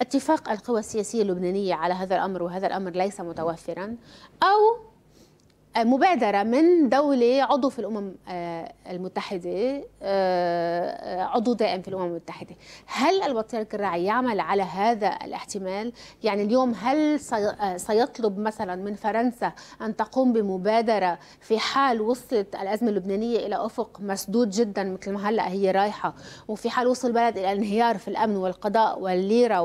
اتفاق القوى السياسية اللبنانية على هذا الأمر وهذا الأمر ليس متوفرا أو مبادرة من دولة عضو في الأمم آه، المتحدة آه، آه، عضو دائم في الأمم المتحدة هل الوثائق الراعي يعمل على هذا الاحتمال؟ يعني اليوم هل سيطلب مثلا من فرنسا أن تقوم بمبادرة في حال وصلت الأزمة اللبنانية إلى أفق مسدود جدا مثل ما هلأ هي رايحة وفي حال وصل البلد إلى انهيار في الأمن والقضاء والليرة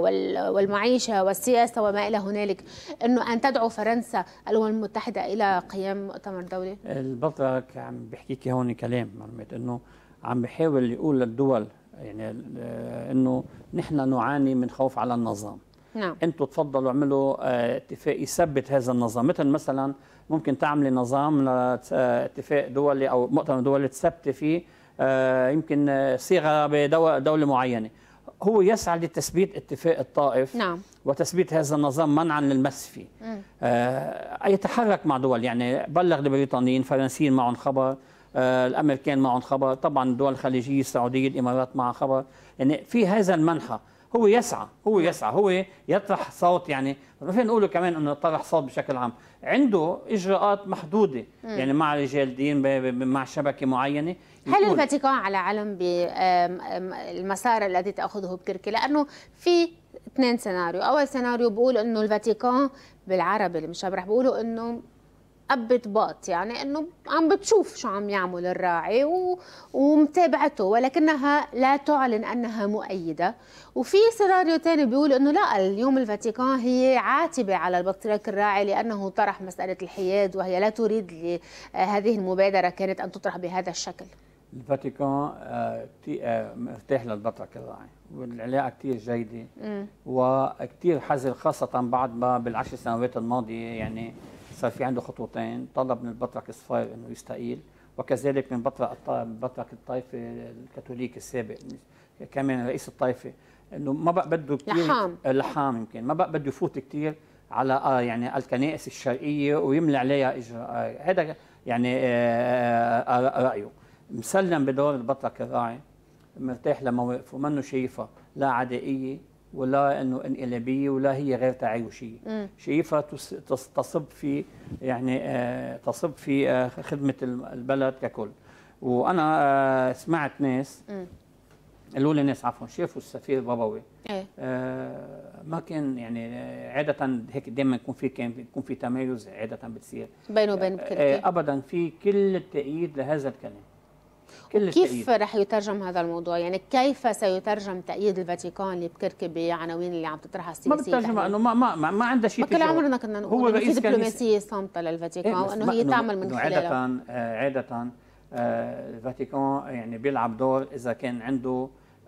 والمعيشة والسياسة وما إلى هنالك أنه أن تدعو فرنسا الأمم المتحدة إلى قيام كم مؤتمر دولي؟ البطرك عم بحكيك هون كلام مرميت انه عم بحاول يقول للدول يعني آه، انه نحن نعاني من خوف على النظام نعم انتم تفضلوا اعملوا آه، اتفاق يثبت هذا النظام مثل مثلا ممكن تعملي نظام لاتفاق آه، دولي او مؤتمر دولي تثبتي فيه يمكن صيغه بدوله معينه هو يسعى لتثبيت اتفاق الطائف نعم وتثبيت هذا النظام منعا للمس فيه آه يتحرك مع دول يعني بلغ البريطانيين الفرنسيين معهم خبر آه الامريكان معهم خبر طبعا الدول الخليجيه السعوديه الامارات معها خبر يعني في هذا المنحى هو يسعى هو يسعى هو يطرح صوت يعني ما فينا نقوله كمان انه طرح صوت بشكل عام عنده اجراءات محدوده م. يعني مع رجال دين مع شبكه معينه هل الفاتيكان على علم بالمسار الذي تاخذه بتركيا لانه في اثنين سيناريو اول سيناريو بقول انه الفاتيكان بالعربي اللي مش رح بقولوا انه قبت باط يعني انه عم بتشوف شو عم يعمل الراعي و... ومتابعته ولكنها لا تعلن انها مؤيده وفي سيناريو ثاني بيقول انه لا اليوم الفاتيكان هي عاتبه على البطريرك الراعي لانه طرح مساله الحياد وهي لا تريد هذه المبادره كانت ان تطرح بهذا الشكل الفاتيكان آه، آه، مرتاح للبطرك الراعي يعني. والعلاقه كثير جيده وكثير حذر خاصه بعد ما بالعشر سنوات الماضيه يعني صار في عنده خطوتين طلب من البطرك الصفير انه يستقيل وكذلك من بطرك بطرك الطائفه الكاثوليك السابق كمان رئيس الطائفه انه ما بقى بده كثير لحام لحام يمكن ما بقى بده يفوت كثير على آه، يعني الكنائس الشرقيه ويملي عليها اجراء هذا يعني رايه مسلم بدور البطرك الراعي مرتاح لمواقفه منه شايفها لا عدائيه ولا انه انقلابيه ولا هي غير تعايشيه شايفها تصب في يعني آه، تصب في آه، خدمه البلد ككل وانا آه، سمعت ناس قالوا لي ناس عفوا شافوا السفير بابوي ايه آه ما كان يعني عادة هيك دائما يكون في كان يكون في تمايز عادة بتصير بينه وبين آه آه ابدا في كل التأييد لهذا الكلام وكيف رح يترجم هذا الموضوع يعني كيف سيترجم تأييد الفاتيكان لبكركي بعناوين اللي عم تطرحها السياسية ما بترجم انه ما ما ما, ما عندها شيء كل عمرنا كنا نقول هو في دبلوماسية إيه، صامتة للفاتيكان إيه وانه هي تعمل من خلالها عادة آه، عادة آه الفاتيكان يعني بيلعب دور اذا كان عنده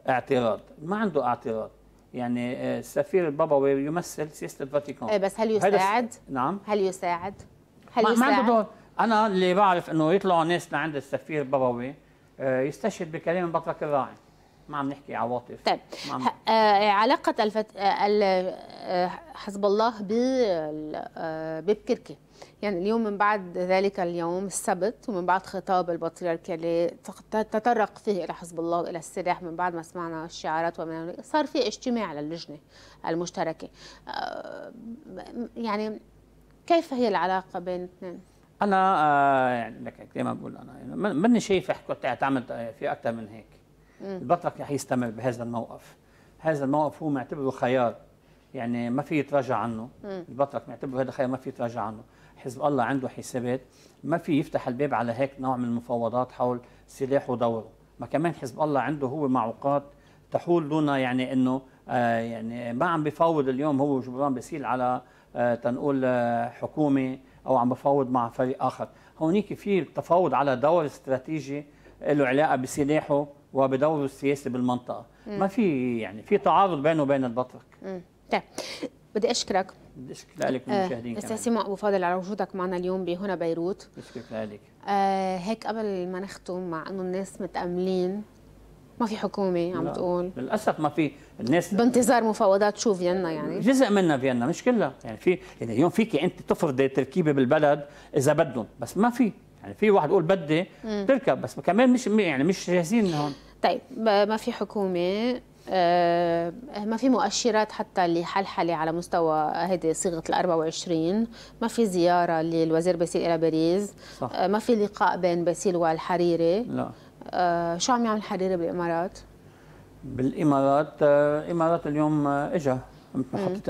اعتراض ما عنده اعتراض يعني آه، السفير البابوي يمثل سياسه الفاتيكان ايه بس هل يساعد؟ نعم هل يساعد؟ هل ما يساعد؟ ما عنده دور انا اللي بعرف انه يطلعوا ناس لعند السفير البابوي آه، يستشهد بكلام البطرك الراعي ما عم نحكي عواطف طيب عم... آه علاقة الفت... آه، آه، حزب الله ب ببكركي يعني اليوم من بعد ذلك اليوم السبت ومن بعد خطاب البطريرك اللي تطرق فيه الى حزب الله والى السلاح من بعد ما سمعنا الشعارات ومن صار في اجتماع للجنه المشتركه يعني كيف هي العلاقه بين الاثنين؟ آه، يعني انا يعني دايما بقول انا ماني شايف كنت تعمل آه، في اكثر من هيك البطل رح يستمر بهذا الموقف هذا الموقف هو معتبره خيار يعني ما في يتراجع عنه البطل معتبره هذا خيار ما في يتراجع عنه حزب الله عنده حسابات ما في يفتح الباب على هيك نوع من المفاوضات حول سلاحه ودوره ما كمان حزب الله عنده هو معوقات تحول دون يعني انه آه يعني ما عم بفاوض اليوم هو جبران بسيل على آه تنقول آه حكومه او عم بفاوض مع فريق اخر هونيك في التفاوض على دور استراتيجي له علاقه بسلاحه وبدوره السياسي بالمنطقه مم. ما في يعني في تعارض بينه وبين البطرك طيب بدي اشكرك بدي اشكر لك المشاهدين آه استاذ سيما ابو فاضل على وجودك معنا اليوم بهنا بيروت بشكرك لك آه هيك قبل ما نختم مع انه الناس متاملين ما في حكومه عم لا. تقول للاسف ما في الناس بانتظار مفاوضات شو فيينا يعني جزء منها فيينا مش كلها يعني في يعني اليوم فيك انت تفرضي تركيبه بالبلد اذا بدهم بس ما في يعني في واحد يقول بدي تركب بس كمان مش يعني مش جاهزين هون طيب ما في حكومه آه ما في مؤشرات حتى اللي حلحله على مستوى هذه صيغه ال 24 ما في زياره للوزير باسيل الى باريس صح. آه ما في لقاء بين باسيل والحريري لا شو عم يعمل حريري بالامارات؟ بالامارات الامارات آه، اليوم آه، اجى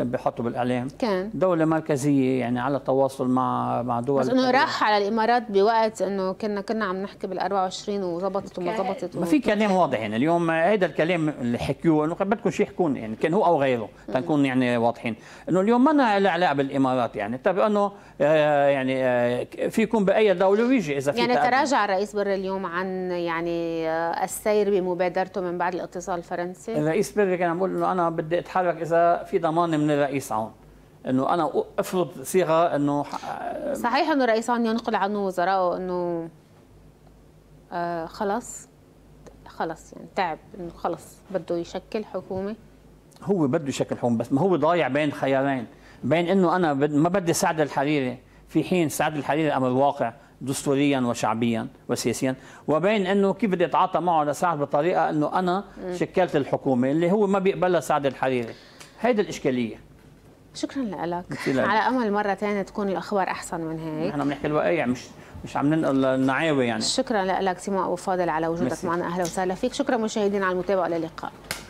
بحطوا بالاعلام كان دوله مركزيه يعني على تواصل مع مع دول بس انه راح على الامارات بوقت انه كنا كنا عم نحكي بال 24 وظبطت وما ظبطت ما في كلام واضح يعني اليوم هذا الكلام اللي حكيوه انه بدكم شيء يحكون يعني كان هو او غيره تنكون يعني واضحين انه اليوم ما لنا علاقه بالامارات يعني طب انه آه، يعني آه، في يكون باي دوله ويجي اذا في يعني تقدم. تراجع الرئيس بري اليوم عن يعني آه، السير بمبادرته من بعد الاتصال الفرنسي الرئيس بري كان عم يقول انه انا بدي اتحرك اذا في ضمان من الرئيس عون انه انا افرض صيغه انه صحيح انه الرئيس عون ينقل عنه وزرائه انه آه، خلص خلص يعني تعب انه خلص بده يشكل حكومه هو بده يشكل حكومه بس ما هو ضايع بين خيارين بين انه انا بد ما بدي سعد الحريري في حين سعد الحريري امر واقع دستوريا وشعبيا وسياسيا وبين انه كيف بدي اتعاطى معه لسعد بطريقه انه انا شكلت الحكومه اللي هو ما بيقبلها سعد الحريري هيدا الاشكاليه شكرا لك على امل مره ثانيه تكون الاخبار احسن من هيك احنا بنحكي الوقائع إيه، يعني مش مش عم ننقل النعاوي يعني شكرا لك سيما ابو فاضل على وجودك معنا اهلا وسهلا فيك شكرا مشاهدينا على المتابعه للقاء اللقاء